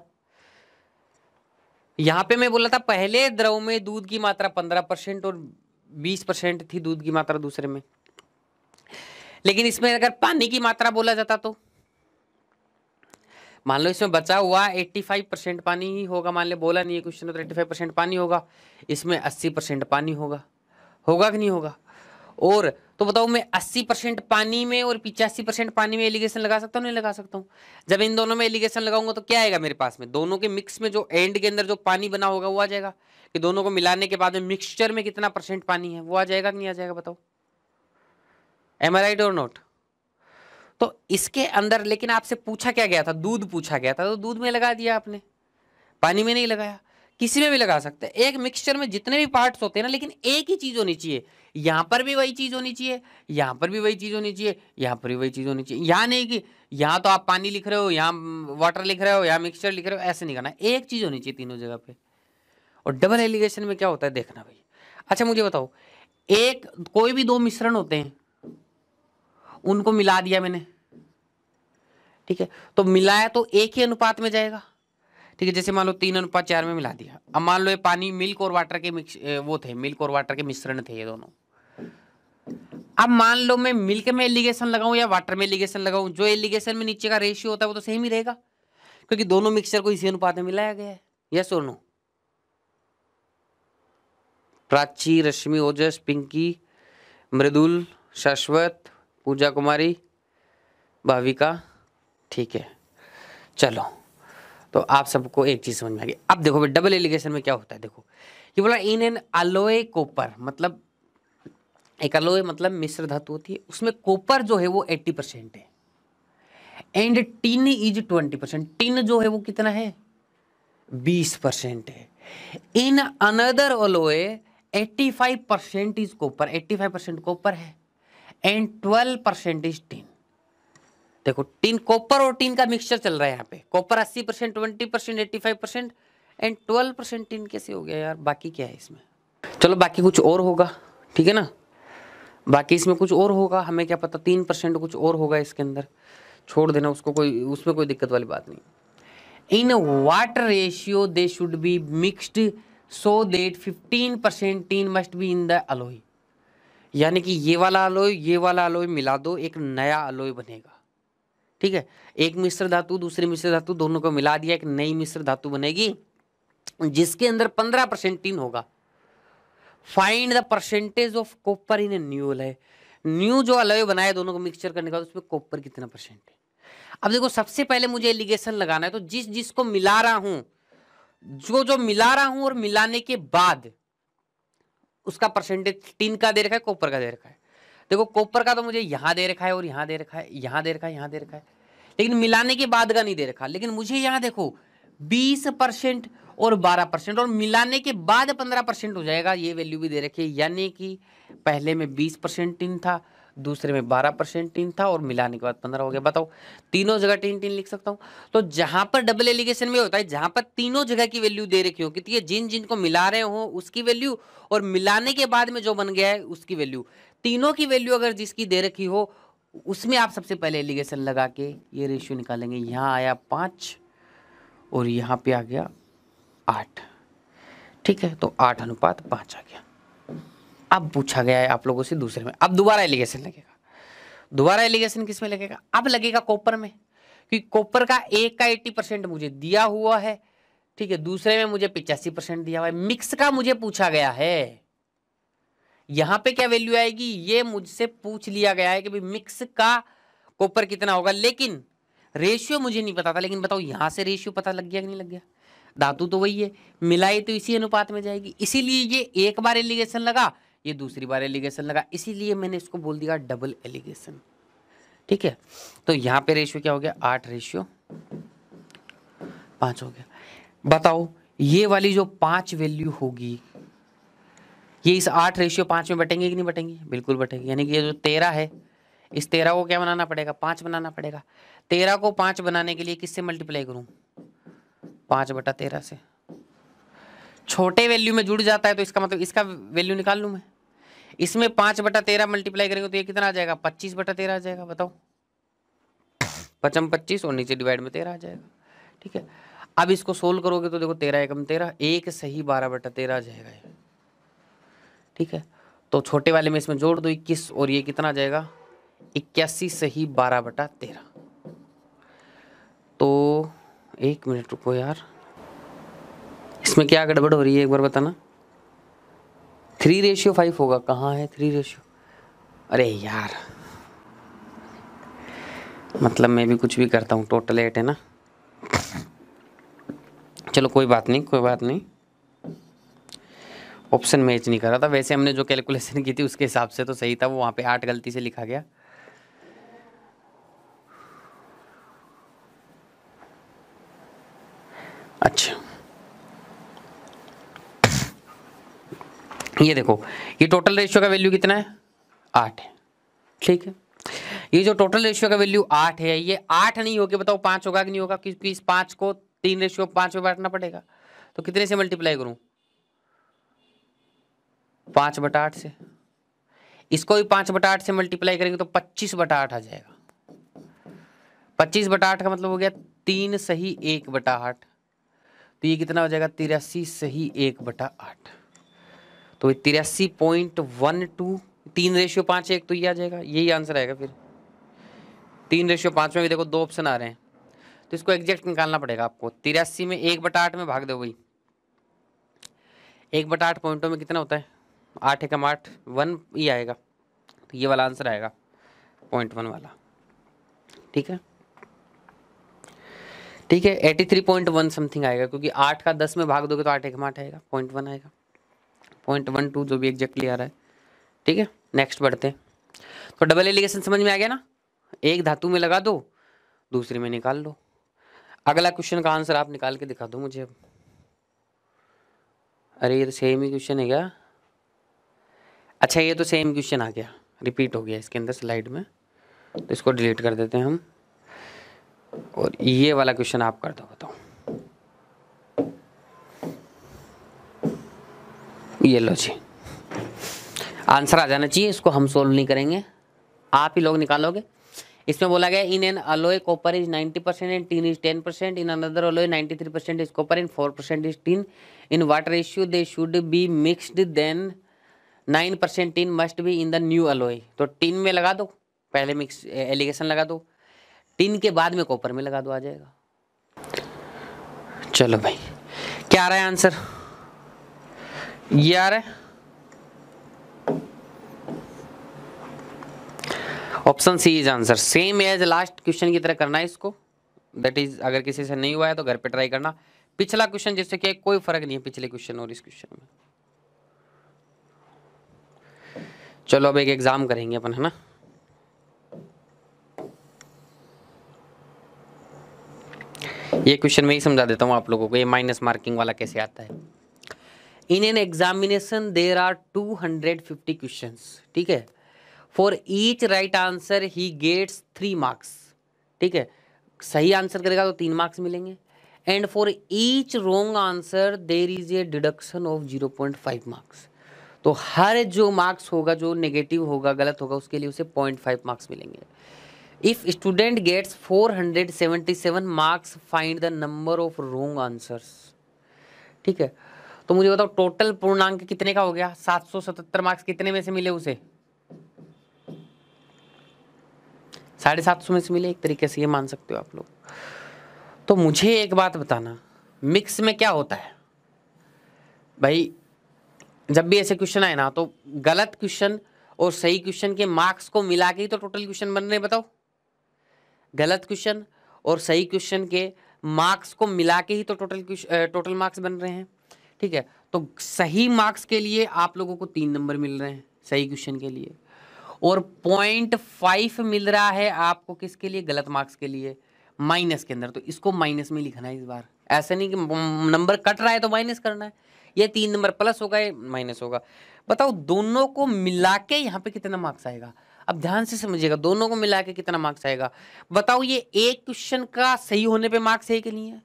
यहाँ पे मैं बोला था पहले द्रव में दूध की मात्रा पंद्रह परसेंट और बीस परसेंट थी दूध की मात्रा दूसरे में लेकिन इसमें अगर पानी की मात्रा बोला जाता तो मान लो इसमें बचा हुआ एट्टी फाइव परसेंट पानी ही होगा मान लो बोला नहीं है क्वेश्चन तो फाइव परसेंट पानी होगा इसमें अस्सी परसेंट पानी होगा होगा कि नहीं होगा और तो बताओ मैं अस्सी परसेंट पानी में और पिचासी परसेंट पानी में एलिगेशन लगा सकता हूँ नहीं लगा सकता हूँ जब इन दोनों में एलिगेशन लगाऊंगा तो क्या आएगा मेरे पास में दोनों के मिक्स में जो एंड के अंदर जो पानी बना होगा वो आ जाएगा कि दोनों को मिलाने के बाद में मिक्सचर में कितना परसेंट पानी है वो आ जाएगा कि नहीं आ जाएगा बताओ एम आई डोर नोट तो इसके अंदर लेकिन आपसे पूछा क्या गया था दूध पूछा गया था तो दूध में लगा दिया आपने पानी में नहीं लगाया किसी में भी लगा सकते हैं एक मिक्सचर में जितने भी पार्ट्स होते हैं ना लेकिन एक ही चीज़ होनी चाहिए यहाँ पर भी वही चीज़ होनी चाहिए यहाँ पर भी वही चीज़ होनी चाहिए यहाँ पर भी वही चीज़ होनी चाहिए यहाँ नहीं कि यहाँ तो आप पानी लिख रहे हो यहाँ वाटर लिख रहे हो यहाँ मिक्सचर लिख रहे हो ऐसे नहीं करना एक चीज़ होनी चाहिए तीनों जगह पे और डबल एलिगेशन में क्या होता है देखना भाई अच्छा मुझे बताओ एक कोई भी दो मिश्रण होते हैं उनको मिला दिया मैंने ठीक है तो मिलाया तो एक ही अनुपात में जाएगा ठीक है जैसे मान लो तीन अनुपात चार में मिला दिया अब मान लो ये पानी मिल्क और वाटर के मिक्स वो थे मिल्क और वाटर के मिश्रण थे ये दोनों अब मान लो मैं मिल्क में एलिगेशन लगाऊं या वाटर में एलिगेशन लगाऊं जो एलिगेशन में नीचे का रेशियो होता है वो तो सेम ही रहेगा क्योंकि दोनों मिक्सचर को इसी अनुपात में मिलाया गया है यस और नो प्राची रश्मि ओजस पिंकी मृदुल शाश्वत पूजा कुमारी भाविका ठीक है चलो तो आप सबको एक चीज़ समझ में आ गई अब देखो भाई डबल एलिगेशन में क्या होता है देखो कि बोला इन एन अलोए कोपर मतलब अलोय मतलब मिश्र धातु होती है उसमें कॉपर जो है वो 80 परसेंट है and tin is 20 percent tin जो है वो कितना है 20 परसेंट है in another alloy 85 percent is copper 85 percent copper है एंड 12 परसेंट इज टिन देखो टिन कॉपर और टिन का मिक्सचर चल रहा है यहाँ पे copper 80 percent twenty percent eighty five percent and twelve percent tin कैसे हो गया यार बाकी क्या है इसमें चलो बाकी कुछ और होगा ठीक है ना बाकी इसमें कुछ और होगा हमें क्या पता तीन परसेंट कुछ और होगा इसके अंदर छोड़ देना उसको कोई उसमें कोई दिक्कत वाली बात नहीं in what ratio they should be mixed so that fifteen percent tin must be in the alloy यानी कि ये वाला अलोय ये वाला अलोय मिला दो एक नया अलोय बनेगा ठीक है एक मिश्र धातु दूसरी मिश्र धातु दोनों को मिला दिया एक नई मिश्र धातु बनेगी जिसके अंदर पंद्रह परसेंट टीन होगा find the percentage of copper in a new alloy new जो अलॉय बनाए दोनों को मिक्सचर करने का उसमें कॉपर कितना परसेंट है अब देखो सबसे पहले मुझे एलिगेशन लगाना है तो जिस जिसको मिला रहा हूं जो जो मिला रहा हूं और मिलाने के बाद उसका परसेंटेज टिन का दे रखा है कॉपर का दे रखा है देखो कॉपर का तो मुझे यहां दे रखा है और यहां दे रखा है यहां दे रखा है यहां दे रखा है लेकिन मिलाने के बाद का नहीं दे रखा लेकिन मुझे यहां देखो बीस परसेंट और 12 परसेंट और मिलाने के बाद 15 परसेंट हो जाएगा ये वैल्यू भी दे रखी है यानी कि पहले में 20 परसेंट टिन था दूसरे में 12 परसेंट टिन था और मिलाने के बाद 15 हो गया बताओ तीनों जगह टिन टिन लिख सकता हूँ तो जहाँ पर डबल एलिगेशन में होता है जहाँ पर तीनों जगह की वैल्यू दे रखी हो कि जिन जिनको मिला रहे हो उसकी वैल्यू और मिलाने के बाद में जो बन गया है उसकी वैल्यू तीनों की वैल्यू अगर जिसकी दे रखी हो उसमें आप सबसे पहले एलिगेशन लगा के ये रेशियो निकालेंगे यहाँ आया पाँच और यहाँ पे आ गया आठ ठीक है तो आठ अनुपात पाँच आ गया अब पूछा गया है आप लोगों से दूसरे में अब दोबारा एलिगेशन लगेगा दोबारा एलिगेशन किस में लगेगा अब लगेगा कॉपर में क्योंकि कॉपर का एक का एट्टी परसेंट मुझे दिया हुआ है ठीक है दूसरे में मुझे पिचासी परसेंट दिया हुआ है मिक्स का मुझे पूछा गया है यहां पे क्या वैल्यू आएगी ये मुझसे पूछ लिया गया है कि भाई मिक्स का कॉपर कितना होगा लेकिन रेशियो मुझे नहीं पता था लेकिन बताओ यहां से रेशियो पता लग गया कि नहीं लग गया धातु तो वही है मिलाई तो इसी अनुपात में जाएगी इसीलिए ये एक बार एलिगेशन लगा ये दूसरी बार एलिगेशन लगा इसीलिए मैंने इसको बोल दिया डबल एलिगेशन ठीक है तो यहाँ पे रेशियो क्या हो गया आठ रेशियो पांच हो गया बताओ ये वाली जो पांच वैल्यू होगी ये इस आठ रेशियो पांच में बटेंगे कि नहीं बटेंगे बिल्कुल बटेंगे यानी कि ये जो तेरह है इस तेरह को क्या बनाना पड़ेगा पांच बनाना पड़ेगा तेरह को पांच बनाने के लिए किससे मल्टीप्लाई करूं पाँच बटा तेरह से छोटे वैल्यू में जुड़ जाता है तो इसका मतलब इसका वैल्यू निकाल लूँ मैं इसमें पाँच बटा तेरह मल्टीप्लाई करेंगे तो ये कितना आ जाएगा पच्चीस बटा तेरह आ जाएगा बताओ पचम पच्चीस और नीचे डिवाइड में तेरह आ जाएगा ठीक है अब इसको सोल्व करोगे तो देखो तेरह एकम तेरह एक सही बारह बटा तेरह आ जाएगा ठीक है तो छोटे वाले में इसमें जोड़ दो इक्कीस और ये कितना आ जाएगा इक्यासी सही बारह बटा तेरह तो एक मिनट रुको यार इसमें क्या गड़बड़ हो रही है एक बार बताना थ्री रेशियो फाइव होगा कहाँ है थ्री रेशियो अरे यार मतलब मैं भी कुछ भी करता हूँ टोटल एट है ना चलो कोई बात नहीं कोई बात नहीं ऑप्शन मैच नहीं कर रहा था वैसे हमने जो कैलकुलेशन की थी उसके हिसाब से तो सही था वो वहाँ पे आठ गलती से लिखा गया अच्छा ये देखो ये टोटल रेशियो का वैल्यू कितना है आठ है ठीक है ये जो टोटल रेशियो का वैल्यू आठ है ये आठ नहीं होगी बताओ पांच होगा कि नहीं होगा क्योंकि इस पांच को तीन रेशियो पांच में बांटना पड़ेगा तो कितने से मल्टीप्लाई करूं पांच बटा आठ से इसको भी पांच बटा आठ से मल्टीप्लाई करेंगे तो पच्चीस बटा आठ आ जाएगा पच्चीस बटा आठ का मतलब हो गया तीन सही एक बटा आठ तो ये कितना हो जाएगा तिरासी सही एक बटा आठ तो तिरासी पॉइंट वन टू तीन रेशियो पाँच एक तो ये आ जाएगा यही आंसर आएगा फिर तीन रेशियो पाँच में भी देखो दो ऑप्शन आ रहे हैं तो इसको एग्जैक्ट निकालना पड़ेगा आपको तिरासी में एक बटा आठ में भाग दो भाई एक बटा आठ पॉइंटों में कितना होता है आठ एकम आठ वन ये आएगा तो ये वाला आंसर आएगा पॉइंट वन वाला ठीक है ठीक है eighty three point one something आएगा क्योंकि आठ का दस में भाग दोगे तो आठ एक आठ आएगा पॉइंट वन आएगा पॉइंट वन टू जो भी एग्जैक्टली आ रहा है ठीक है नेक्स्ट बढ़ते हैं तो डबल एलिगेशन समझ में आ गया ना एक धातु में लगा दो दूसरे में निकाल लो अगला क्वेश्चन का आंसर आप निकाल के दिखा दो मुझे अब अरे ये तो सेम ही क्वेश्चन है क्या अच्छा ये तो सेम क्वेश्चन आ गया रिपीट हो गया इसके अंदर स्लाइड में तो इसको डिलीट कर देते हैं हम और ये वाला क्वेश्चन आप कर दो बताओ ये लो जी आंसर आ जाना चाहिए इसको हम सोल्व नहीं करेंगे आप ही लोग निकालोगे इसमें बोला गया in an alloy copper is 90 percent and tin is 10 percent in another alloy 93 percent is copper in 4 percent is tin in what issue they should be mixed then 9 percent tin must be in the new alloy तो टीन में लगा दो पहले मिक्स एलिगेशन लगा दो टिन के बाद में कॉपर में लगा दो आ जाएगा चलो भाई क्या आ रहा है आंसर ये आ रहा है option C is answer same as last question की तरह करना है इसको दैट इज अगर किसी से नहीं हुआ है तो घर पे ट्राई करना पिछला क्वेश्चन जिससे क्या कोई फर्क नहीं है पिछले क्वेश्चन और इस क्वेश्चन में चलो अब एक एग्जाम करेंगे अपन है ना ये क्वेश्चन मैं ही समझा देता हूँ आप लोगों को ये माइनस मार्किंग वाला कैसे आता है in an examination there are two hundred fifty question ठीक है for each right answer he gets three marks ठीक है सही आंसर करेगा तो तीन मार्क्स मिलेंगे and for each wrong answer there is a deduction of zero point five marks तो हर जो मार्क्स होगा जो नेगेटिव होगा गलत होगा उसके लिए उसे पॉइंट फाइव मार्क्स मिलेंगे four hundred seventy 477 marks find the number of wrong answer ठीक है तो मुझे बताओ टोटल पूर्णांक कितने का हो गया 777 मार्क्स कितने में से मिले उसे साढ़े सात सौ में से मिले एक तरीके से ये मान सकते हो आप लोग तो मुझे एक बात बताना मिक्स में क्या होता है भाई जब भी ऐसे क्वेश्चन आए ना तो गलत क्वेश्चन और सही क्वेश्चन के मार्क्स को मिला के ही तो टोटल क्वेश्चन बन रहे बताओ गलत क्वेश्चन और सही क्वेश्चन के मार्क्स को मिला के ही तो टोटल टोटल मार्क्स बन रहे हैं ठीक है तो सही मार्क्स के लिए आप लोगों को तीन नंबर मिल रहे हैं सही क्वेश्चन के लिए और पॉइंट फाइव मिल रहा है आपको किसके लिए गलत मार्क्स के लिए माइनस के अंदर तो इसको माइनस में लिखना है इस बार ऐसा नहीं कि नंबर कट रहा है तो माइनस करना है ये तीन नंबर प्लस होगा या माइनस होगा बताओ दोनों को मिला के यहाँ पे कितना मार्क्स आएगा अब ध्यान से समझिएगा दोनों को मिला के कितना मार्क्स आएगा बताओ ये एक क्वेश्चन का सही होने पे मार्क्स है कि नहीं है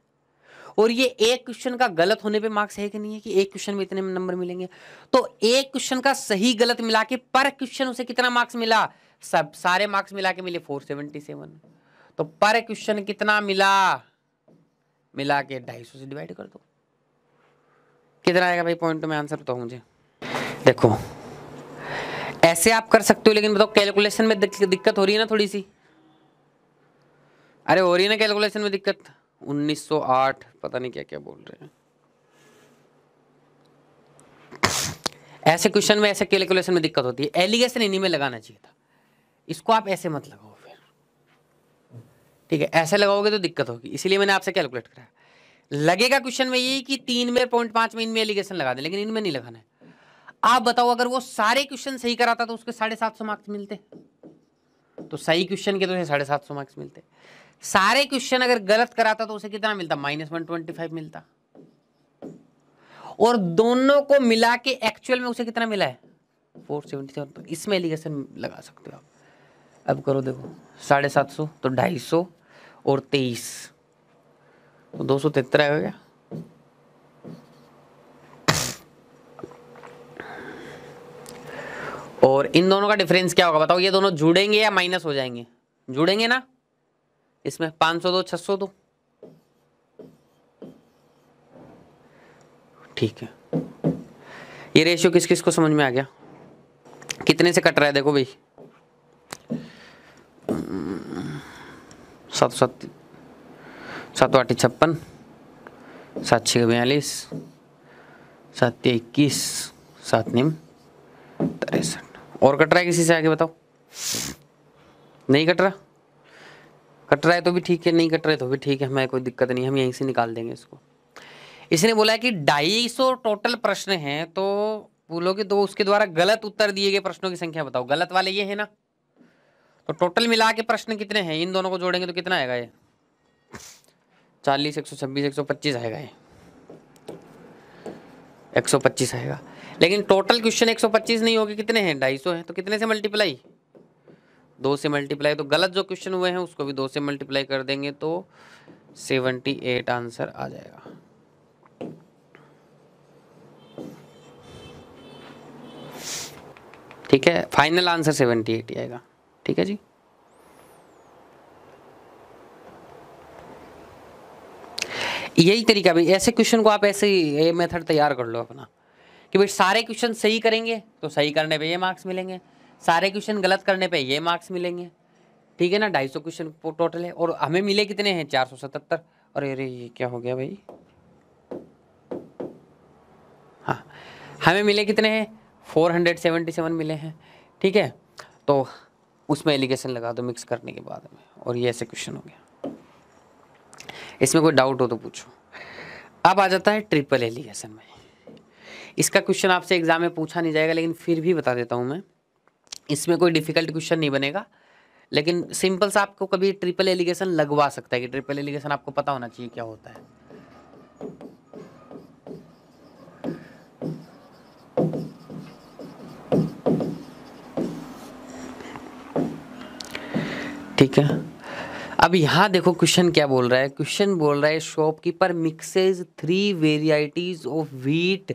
और ये एक क्वेश्चन का गलत होने पे मार्क्स है कि नहीं है कि एक क्वेश्चन में इतने नंबर मिलेंगे तो एक क्वेश्चन का सही गलत मिला के पर क्वेश्चन उसे कितना मार्क्स मिला सब सारे मार्क्स मिला के मिले फोर तो पर क्वेश्चन कितना मिला मिला के ढाई से डिवाइड कर दो कितना आएगा भाई पॉइंट में आंसर बताओ मुझे देखो ऐसे आप कर सकते हो लेकिन बताओ कैलकुलेशन में दिक्कत हो रही है ना थोड़ी सी अरे हो रही है ना कैलकुलेशन में दिक्कत 1908 पता नहीं क्या क्या बोल रहे हैं ऐसे क्वेश्चन में ऐसे कैलकुलेशन में दिक्कत होती है एलिगेशन इन्हीं में लगाना चाहिए था इसको आप ऐसे मत लगाओ फिर ठीक है ऐसे लगाओगे तो दिक्कत होगी इसीलिए मैंने आपसे कैलकुलेट कराया लगेगा क्वेश्चन में यही कि तीन में पॉइंट पांच में इनमें एलिगेशन लगा दें लेकिन इनमें नहीं लगाना है आप बताओ अगर वो सारे क्वेश्चन सही कराता तो उसके साढ़े सात सौ मार्क्स मिलते तो सही क्वेश्चन के तो उसे साढ़े सात सौ मार्क्स मिलते सारे क्वेश्चन अगर गलत कराता तो उसे कितना मिलता माइनस वन ट्वेंटी फाइव मिलता और दोनों को मिला के एक्चुअल में उसे कितना मिला है फोर सेवेंटी सेवन तो इसमें एलिगेशन लगा सकते हो आप अब करो देखो साढ़े सात सौ तो ढाई सौ और तेईस तो दो सौ तेतरा हो गया और इन दोनों का डिफरेंस क्या होगा बताओ ये दोनों जुड़ेंगे या माइनस हो जाएंगे जुड़ेंगे ना इसमें पाँच सौ दो छः सौ दो ठीक है ये रेशियो किस किस को समझ में आ गया कितने से कट रहा है देखो भाई सात सात सात आठ छप्पन सात छः बयालीस सात इक्कीस सात निम तिरसठ और कट रहा है किसी से आगे बताओ नहीं कट रहा कट रहा है तो भी ठीक है नहीं कट रहा है तो भी ठीक है हमें कोई दिक्कत नहीं हम यहीं से निकाल देंगे इसको इसने बोला है कि ढाई टोटल प्रश्न है तो बोलो कि दो उसके द्वारा गलत उत्तर दिए गए प्रश्नों की संख्या बताओ गलत वाले ये है ना तो टोटल मिला के प्रश्न कितने हैं इन दोनों को जोड़ेंगे तो कितना आएगा ये चालीस एक सौ छब्बीस एक सौ पच्चीस आएगा ये एक सौ पच्चीस आएगा लेकिन टोटल क्वेश्चन 125 नहीं होगी कितने हैं ढाई सौ हैं तो कितने से मल्टीप्लाई दो से मल्टीप्लाई तो गलत जो क्वेश्चन हुए हैं उसको भी दो से मल्टीप्लाई कर देंगे तो 78 आंसर आ जाएगा ठीक है फाइनल आंसर 78 आएगा ठीक है जी यही तरीका भी ऐसे क्वेश्चन को आप ऐसे ही मेथड तैयार कर लो अपना कि भाई सारे क्वेश्चन सही करेंगे तो सही करने पे ये मार्क्स मिलेंगे सारे क्वेश्चन गलत करने पे ये मार्क्स मिलेंगे ठीक है ना ढाई सौ क्वेश्चन टोटल है और हमें मिले कितने हैं चार सौ सतहत्तर और अरे ये क्या हो गया भाई हाँ हमें मिले कितने हैं फोर हंड्रेड सेवेंटी सेवन मिले हैं ठीक है तो उसमें एलिगेशन लगा दो मिक्स करने के बाद में और ये ऐसे क्वेश्चन हो गया इसमें कोई डाउट हो तो पूछो अब आ जाता है ट्रिपल एलिगेशन में इसका क्वेश्चन आपसे एग्जाम में पूछा नहीं जाएगा लेकिन फिर भी बता देता हूँ मैं इसमें कोई डिफिकल्ट क्वेश्चन नहीं बनेगा लेकिन सिंपल सा आपको कभी ट्रिपल एलिगेशन लगवा सकता है कि ट्रिपल एलिगेशन आपको पता होना चाहिए क्या होता है ठीक है अब यहां देखो क्वेश्चन क्या बोल रहा है क्वेश्चन बोल रहा है shopkeeper mixes three varieties of wheat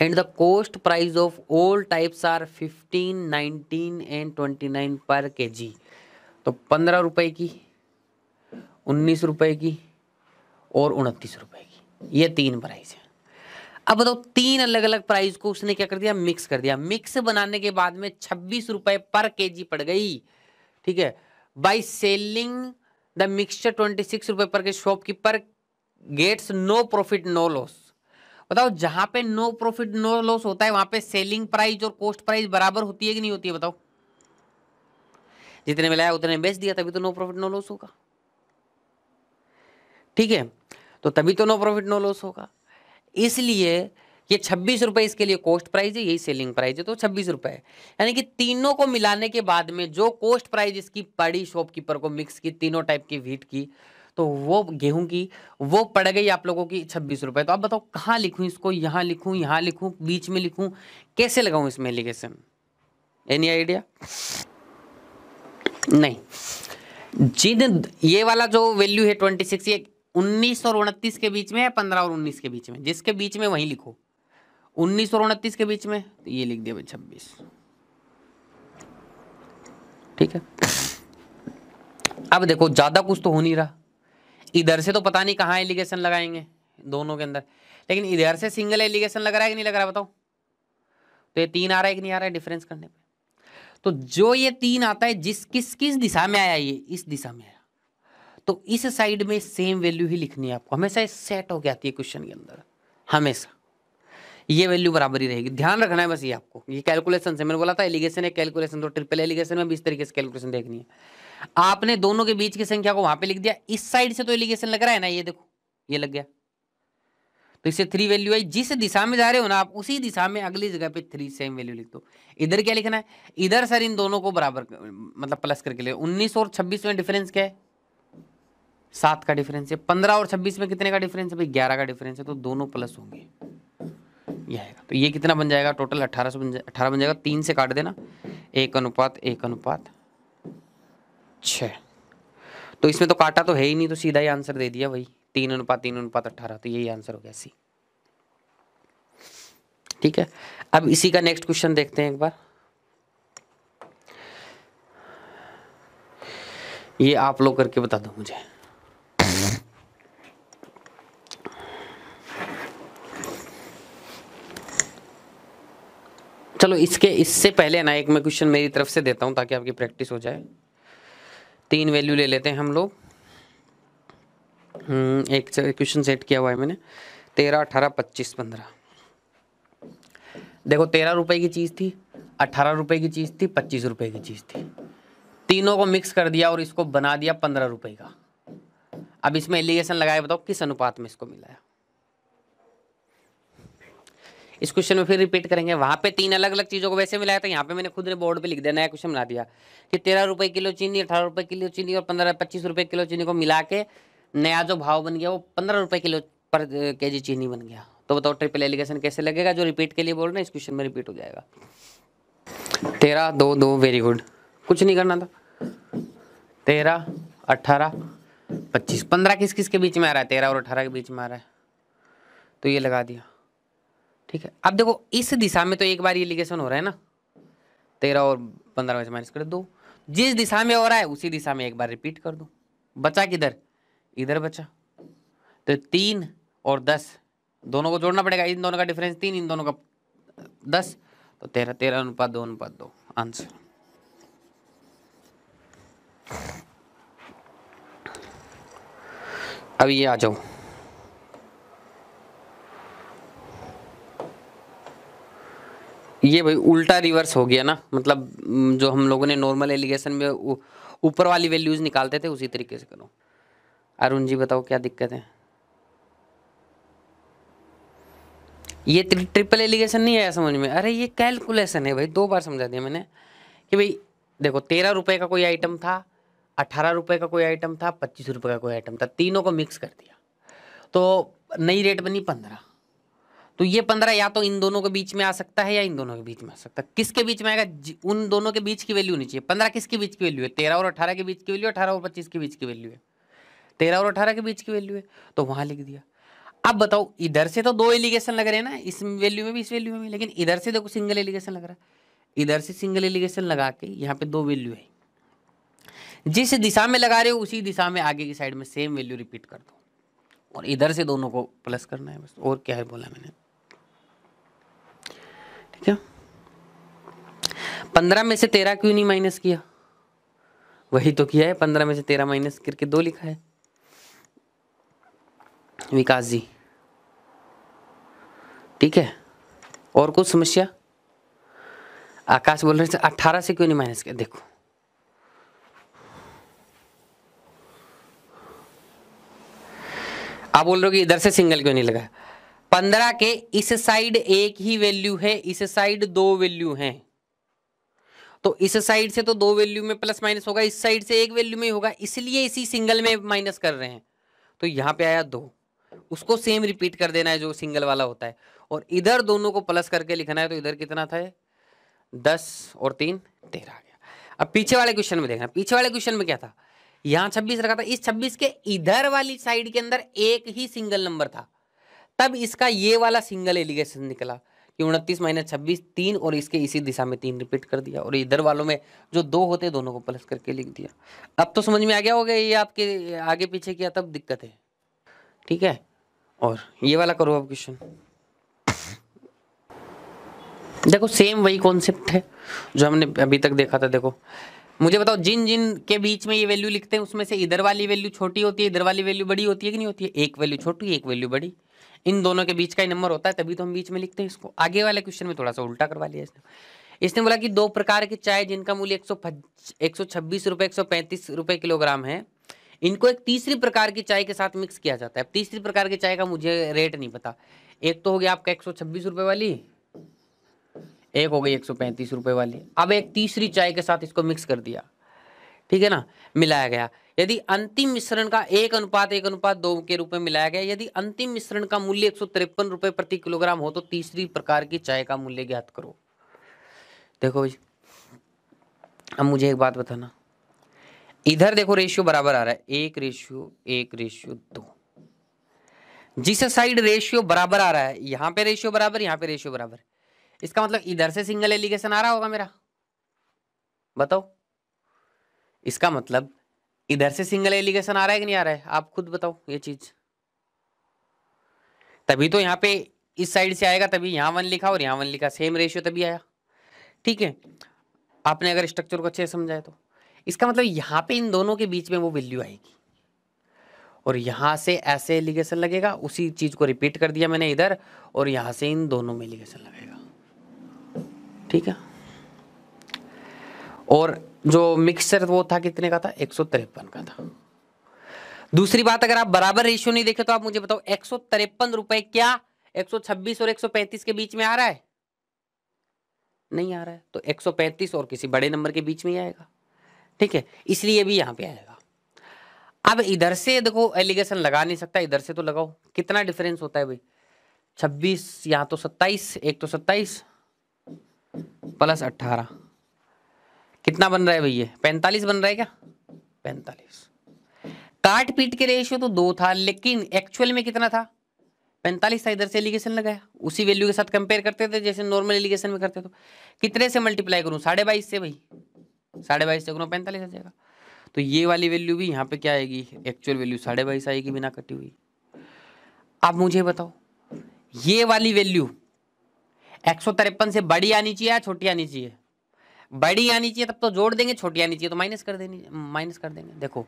and the cost price of all types are 15 19 एंड 29 पर केजी तो पंद्रह रुपए की उन्नीस रुपए की और उनतीस रुपए की ये तीन प्राइस है अब बताओ तो तीन अलग अलग प्राइस को उसने क्या कर दिया मिक्स कर दिया मिक्स बनाने के बाद में छब्बीस रुपए पर केजी पड़ गई ठीक है by selling the mixture twenty six रुपए per K shopkeeper gets no profit no loss बताओ जहां पे नो प्रॉफिट नो लॉस होता है वहां पे सेलिंग प्राइस और कॉस्ट प्राइस बराबर होती है कि नहीं होती है बताओ जितने में लाया उतने बेच दिया तभी तो नो प्रॉफिट नो लॉस होगा ठीक है तो तभी तो नो प्रॉफिट नो लॉस होगा इसलिए ये छब्बीस रुपए इसके लिए कॉस्ट प्राइस है यही सेलिंग प्राइस है तो छब्बीस रुपये यानी कि तीनों को मिलाने के बाद में जो कॉस्ट प्राइस इसकी पड़ी शॉपकीपर को मिक्स की तीनों टाइप की व्हीट की तो वो गेहूं की वो पड़ गई आप लोगों की छब्बीस रुपए तो आप बताओ कहाँ लिखूँ इसको यहाँ लिखूँ यहाँ लिखूँ बीच में लिखूँ कैसे लगाऊँ इसमें एलिगेशन एनी आइडिया नहीं जिन ये वाला जो वैल्यू है ट्वेंटी सिक्स ये उन्नीस और उनतीस के बीच में है पंद्रह और उन्नीस के बीच में जिसके बीच में वही लिखो उन्नीस और उनतीस के बीच में तो ये लिख दिया भाई छब्बीस ठीक है अब देखो ज़्यादा कुछ तो हो नहीं रहा इधर से तो पता नहीं कहाँ एलिगेशन लगाएंगे दोनों के अंदर लेकिन इधर से सिंगल एलिगेशन लग रहा है कि नहीं लग रहा बताओ तो ये तीन आ रहा है कि नहीं आ रहा है डिफरेंस करने पर तो जो ये तीन आता है जिस किस किस दिशा में आया ये इस दिशा में आया तो इस साइड में सेम वैल्यू ही लिखनी है आपको हमेशा ये सेट होके आती है क्वेश्चन के अंदर हमेशा ये वैल्यू बराबर ही रहेगी ध्यान रखना है बस ये आपको ये कैलकुलेशन से मैंने बोला था एलिगेशन है कैलकुलेशन तो ट्रिपल एलिगेशन में भी इस तरीके से कैलकुलेशन देखनी है आपने दोनों के बीच की संख्या को वहां पे लिख दिया इस साइड से तो एलिगेशन लग रहा है ना ये देखो ये लग गया तो इससे थ्री वैल्यू आई जिस दिशा में जा रहे हो ना आप उसी दिशा में अगली जगह पे थ्री सेम वैल्यू लिख दो इधर क्या लिखना है इधर सर इन दोनों को बराबर मतलब प्लस करके लिए उन्नीस और छब्बीस में डिफरेंस क्या है सात का डिफरेंस है पंद्रह और छब्बीस में कितने का डिफरेंस है भाई ग्यारह का डिफरेंस है तो दोनों प्लस होंगे यह आएगा तो ये कितना बन जाएगा टोटल अठारह सौ अठारह बन जाएगा तीन से काट देना एक अनुपात एक अनुपात छः तो इसमें तो काटा तो है ही नहीं तो सीधा ही आंसर दे दिया वही तीन अनुपात तीन अनुपात अट्ठारह तो यही आंसर हो गया सी ठीक है अब इसी का नेक्स्ट क्वेश्चन देखते हैं एक बार ये आप लोग करके बता दो मुझे चलो इसके इससे पहले ना एक मैं क्वेश्चन मेरी तरफ से देता हूं ताकि आपकी प्रैक्टिस हो जाए तीन वैल्यू ले लेते हैं हम लोग हम्म, एक क्वेश्चन सेट किया हुआ है मैंने तेरह अठारह पच्चीस पंद्रह देखो तेरह रुपए की चीज़ थी अठारह रुपए की चीज़ थी पच्चीस रुपए की चीज़ थी तीनों को मिक्स कर दिया और इसको बना दिया पंद्रह रुपए का अब इसमें एलिगेशन लगाया बताओ किस अनुपात में इसको मिलाया इस क्वेश्चन में फिर रिपीट करेंगे वहाँ पे तीन अलग अलग चीज़ों को वैसे मिलाया था यहाँ पे मैंने खुद ने बोर्ड पे लिख दिया नया क्वेश्चन बना दिया कि तेरह रुपये किलो चीनी अठारह रुपये किलो चीनी और पंद्रह पच्चीस रुपये किलो चीनी को मिला के नया जो भाव बन गया वो पंद्रह रुपये किलो पर के जी चीनी बन गया तो बताओ ट्रिपल एलिगेशन कैसे लगेगा जो रिपीट के लिए बोल रहे हैं इस क्वेश्चन में रिपीट हो जाएगा तेरह दो दो वेरी गुड कुछ नहीं करना था तेरह अट्ठारह पच्चीस पंद्रह किस किस के बीच में आ रहा है तेरह और अठारह के बीच में आ रहा है तो ये लगा दिया ठीक है अब देखो इस दिशा में तो एक बार इलीगेशन हो रहा है ना तेरह और पंद्रह में से माइनस कर दो जिस दिशा में हो रहा है उसी दिशा में एक बार रिपीट कर दो बचा किधर इधर बचा तो तीन और दस दोनों को जोड़ना पड़ेगा इन दोनों का डिफरेंस तीन इन दोनों का दस तो तेरह तेरह अनुपात दो अनुपात दो आंसर अब ये आ जाओ ये भाई उल्टा रिवर्स हो गया ना मतलब जो हम लोगों ने नॉर्मल एलिगेशन में ऊपर वाली वैल्यूज़ निकालते थे उसी तरीके से करो अरुण जी बताओ क्या दिक्कत है ये ट्रि ट्रिपल एलिगेशन नहीं आया समझ में अरे ये कैलकुलेशन है भाई दो बार समझा दिया मैंने कि भाई देखो तेरह रुपये का कोई आइटम था अठारह रुपये का कोई आइटम था पच्चीस रुपये का कोई आइटम था तीनों को मिक्स कर दिया तो नई रेट बनी पंद्रह तो ये पंद्रह या तो इन दोनों के बीच में आ सकता है या इन दोनों के बीच में आ सकता है किसके बीच में आएगा उन दोनों के बीच की वैल्यू नहीं चाहिए पंद्रह किसके बीच की वैल्यू है तेरह और अठारह के बीच की वैल्यू अठारह और पच्चीस के बीच की वैल्यू है तेरह और अठारह के बीच की वैल्यू है तो वहाँ लिख दिया अब बताओ इधर से तो दो एलिगेशन लग रहे हैं ना इस वैल्यू में भी इस वैल्यू में भी लेकिन इधर से देखो सिंगल एलिगेशन लग रहा है इधर से सिंगल एलिगेशन लगा के यहाँ पे दो वैल्यू है जिस दिशा में लगा रहे हो उसी दिशा में आगे की साइड में सेम वैल्यू रिपीट कर दो और इधर से दोनों को प्लस करना है बस और क्या है बोला मैंने ठीक है पंद्रह में से तेरह क्यों नहीं माइनस किया वही तो किया है पंद्रह में से तेरह माइनस करके दो लिखा है विकास जी ठीक है और कुछ समस्या आकाश बोल रहे थे अट्ठारह से क्यों नहीं माइनस किया देखो आप बोल रहे हो कि इधर से सिंगल क्यों नहीं लगा पंद्रह के इस साइड एक ही वैल्यू है इस साइड दो वैल्यू है तो इस साइड से तो दो वैल्यू में प्लस माइनस होगा इस साइड से एक वैल्यू में होगा इसलिए इसी सिंगल में माइनस कर रहे हैं तो यहां पे आया दो उसको सेम रिपीट कर देना है जो सिंगल वाला होता है और इधर दोनों को प्लस करके लिखना है तो इधर कितना था दस और तीन तेरह आ गया अब पीछे वाले क्वेश्चन में देखना पीछे वाले क्वेश्चन में क्या था यहाँ छब्बीस रखा था इस छब्बीस के इधर वाली साइड के अंदर एक ही सिंगल नंबर था तब इसका ये वाला सिंगल एलिगेशन निकला कि उनतीस माइनस छब्बीस तीन और इसके इसी दिशा में तीन रिपीट कर दिया और इधर वालों में जो दो होते दोनों को प्लस करके लिख दिया अब तो समझ में आ गया हो गया ये आपके आगे पीछे किया तब दिक्कत है ठीक है और ये वाला करो अब क्वेश्चन देखो सेम वही कॉन्सेप्ट है जो हमने अभी तक देखा था देखो मुझे बताओ जिन जिन के बीच में ये वैल्यू लिखते हैं उसमें से इधर वाली वैल्यू छोटी होती है इधर वाली वैल्यू बड़ी होती है कि नहीं होती है एक वैल्यू छोटी एक वैल्यू बड़ी इन दोनों के बीच का ही नंबर होता है तभी तो हम बीच में लिखते हैं इसको आगे वाले क्वेश्चन में थोड़ा सा उल्टा करवा लिया इसने इसने बोला कि दो प्रकार की चाय जिनका मूल्य एक सौ एक सौ छब्बीस एक किलोग्राम है इनको एक तीसरी प्रकार की चाय के साथ मिक्स किया जाता है अब तीसरी प्रकार की चाय का मुझे रेट नहीं पता एक तो हो गया आपका एक सौ छब्बीस वाली एक हो गई एक सौ पैंतीस रुपये वाली अब एक तीसरी चाय के साथ इसको मिक्स कर दिया ठीक है ना मिलाया गया यदि अंतिम मिश्रण का एक अनुपात एक अनुपात दो के रूप में मिलाया गया यदि अंतिम मिश्रण का मूल्य एक सौ तिरपन प्रति किलोग्राम हो तो तीसरी प्रकार की चाय का मूल्य ज्ञात करो देखो भाई अब मुझे एक बात बताना इधर देखो रेशियो बराबर आ रहा है एक रेशियो एक रेशियो दो जिस साइड रेशियो बराबर आ रहा है यहां पे रेशियो बराबर यहां पे रेशियो बराबर इसका मतलब इधर से सिंगल एलिगेशन आ रहा होगा मेरा बताओ इसका मतलब इधर से सिंगल एलिगेशन आ रहा है कि नहीं आ रहा है आप खुद बताओ ये चीज तभी तो यहाँ पे इस साइड से आएगा तभी यहाँ वन लिखा और यहाँ वन लिखा सेम रेशियो तभी आया ठीक है आपने अगर स्ट्रक्चर को अच्छे से समझाया तो इसका मतलब यहाँ पे इन दोनों के बीच में वो वैल्यू आएगी और यहाँ से ऐसे एलिगेशन लगेगा उसी चीज़ को रिपीट कर दिया मैंने इधर और यहाँ से इन दोनों में एलिगेशन लगेगा ठीक है और जो मिक्सर वो था कितने का था एक का था दूसरी बात अगर आप बराबर रेशियो नहीं देखे तो आप मुझे बताओ एक रुपए क्या 126 और 135 के बीच में आ रहा है नहीं आ रहा है तो 135 और किसी बड़े नंबर के बीच में ही आएगा ठीक है इसलिए भी यहां पे आएगा अब इधर से देखो एलिगेशन लगा नहीं सकता इधर से तो लगाओ कितना डिफरेंस होता है भाई छब्बीस यहाँ तो 27 एक तो सत्ताईस प्लस अट्ठारह कितना बन रहा है भैया पैंतालीस बन रहा है क्या पैंतालीस काट पीट के रेशियो तो दो था लेकिन एक्चुअल में कितना था पैंतालीस था इधर से एलिगेशन लगाया उसी वैल्यू के साथ कंपेयर करते थे जैसे नॉर्मल एलिगेशन में करते तो कितने से मल्टीप्लाई करूँ साढ़े बाईस से भाई साढ़े बाईस से करूँ पैंतालीस आ जाएगा तो ये वाली वैल्यू भी यहाँ पे क्या आएगी एक्चुअल वैल्यू साढ़े बाईस आएगी बिना कटी हुई आप मुझे बताओ ये वाली वैल्यू एक सौ तिरपन से बड़ी आनी चाहिए या छोटी आनी चाहिए बड़ी आनी चाहिए तब तो जोड़ देंगे छोटी आनी चाहिए तो माइनस कर देनी माइनस कर देंगे देखो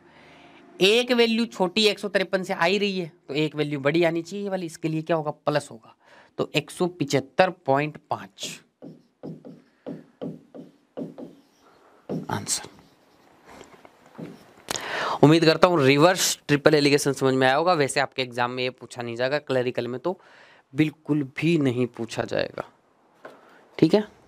एक वैल्यू छोटी एक से आई रही है तो एक वैल्यू बड़ी आनी चाहिए वाली इसके लिए क्या होगा प्लस होगा तो एक आंसर उम्मीद करता हूं रिवर्स ट्रिपल एलिगेशन समझ में आया होगा वैसे आपके एग्जाम में ये पूछा नहीं जाएगा क्लरिकल में तो बिल्कुल भी नहीं पूछा जाएगा ठीक है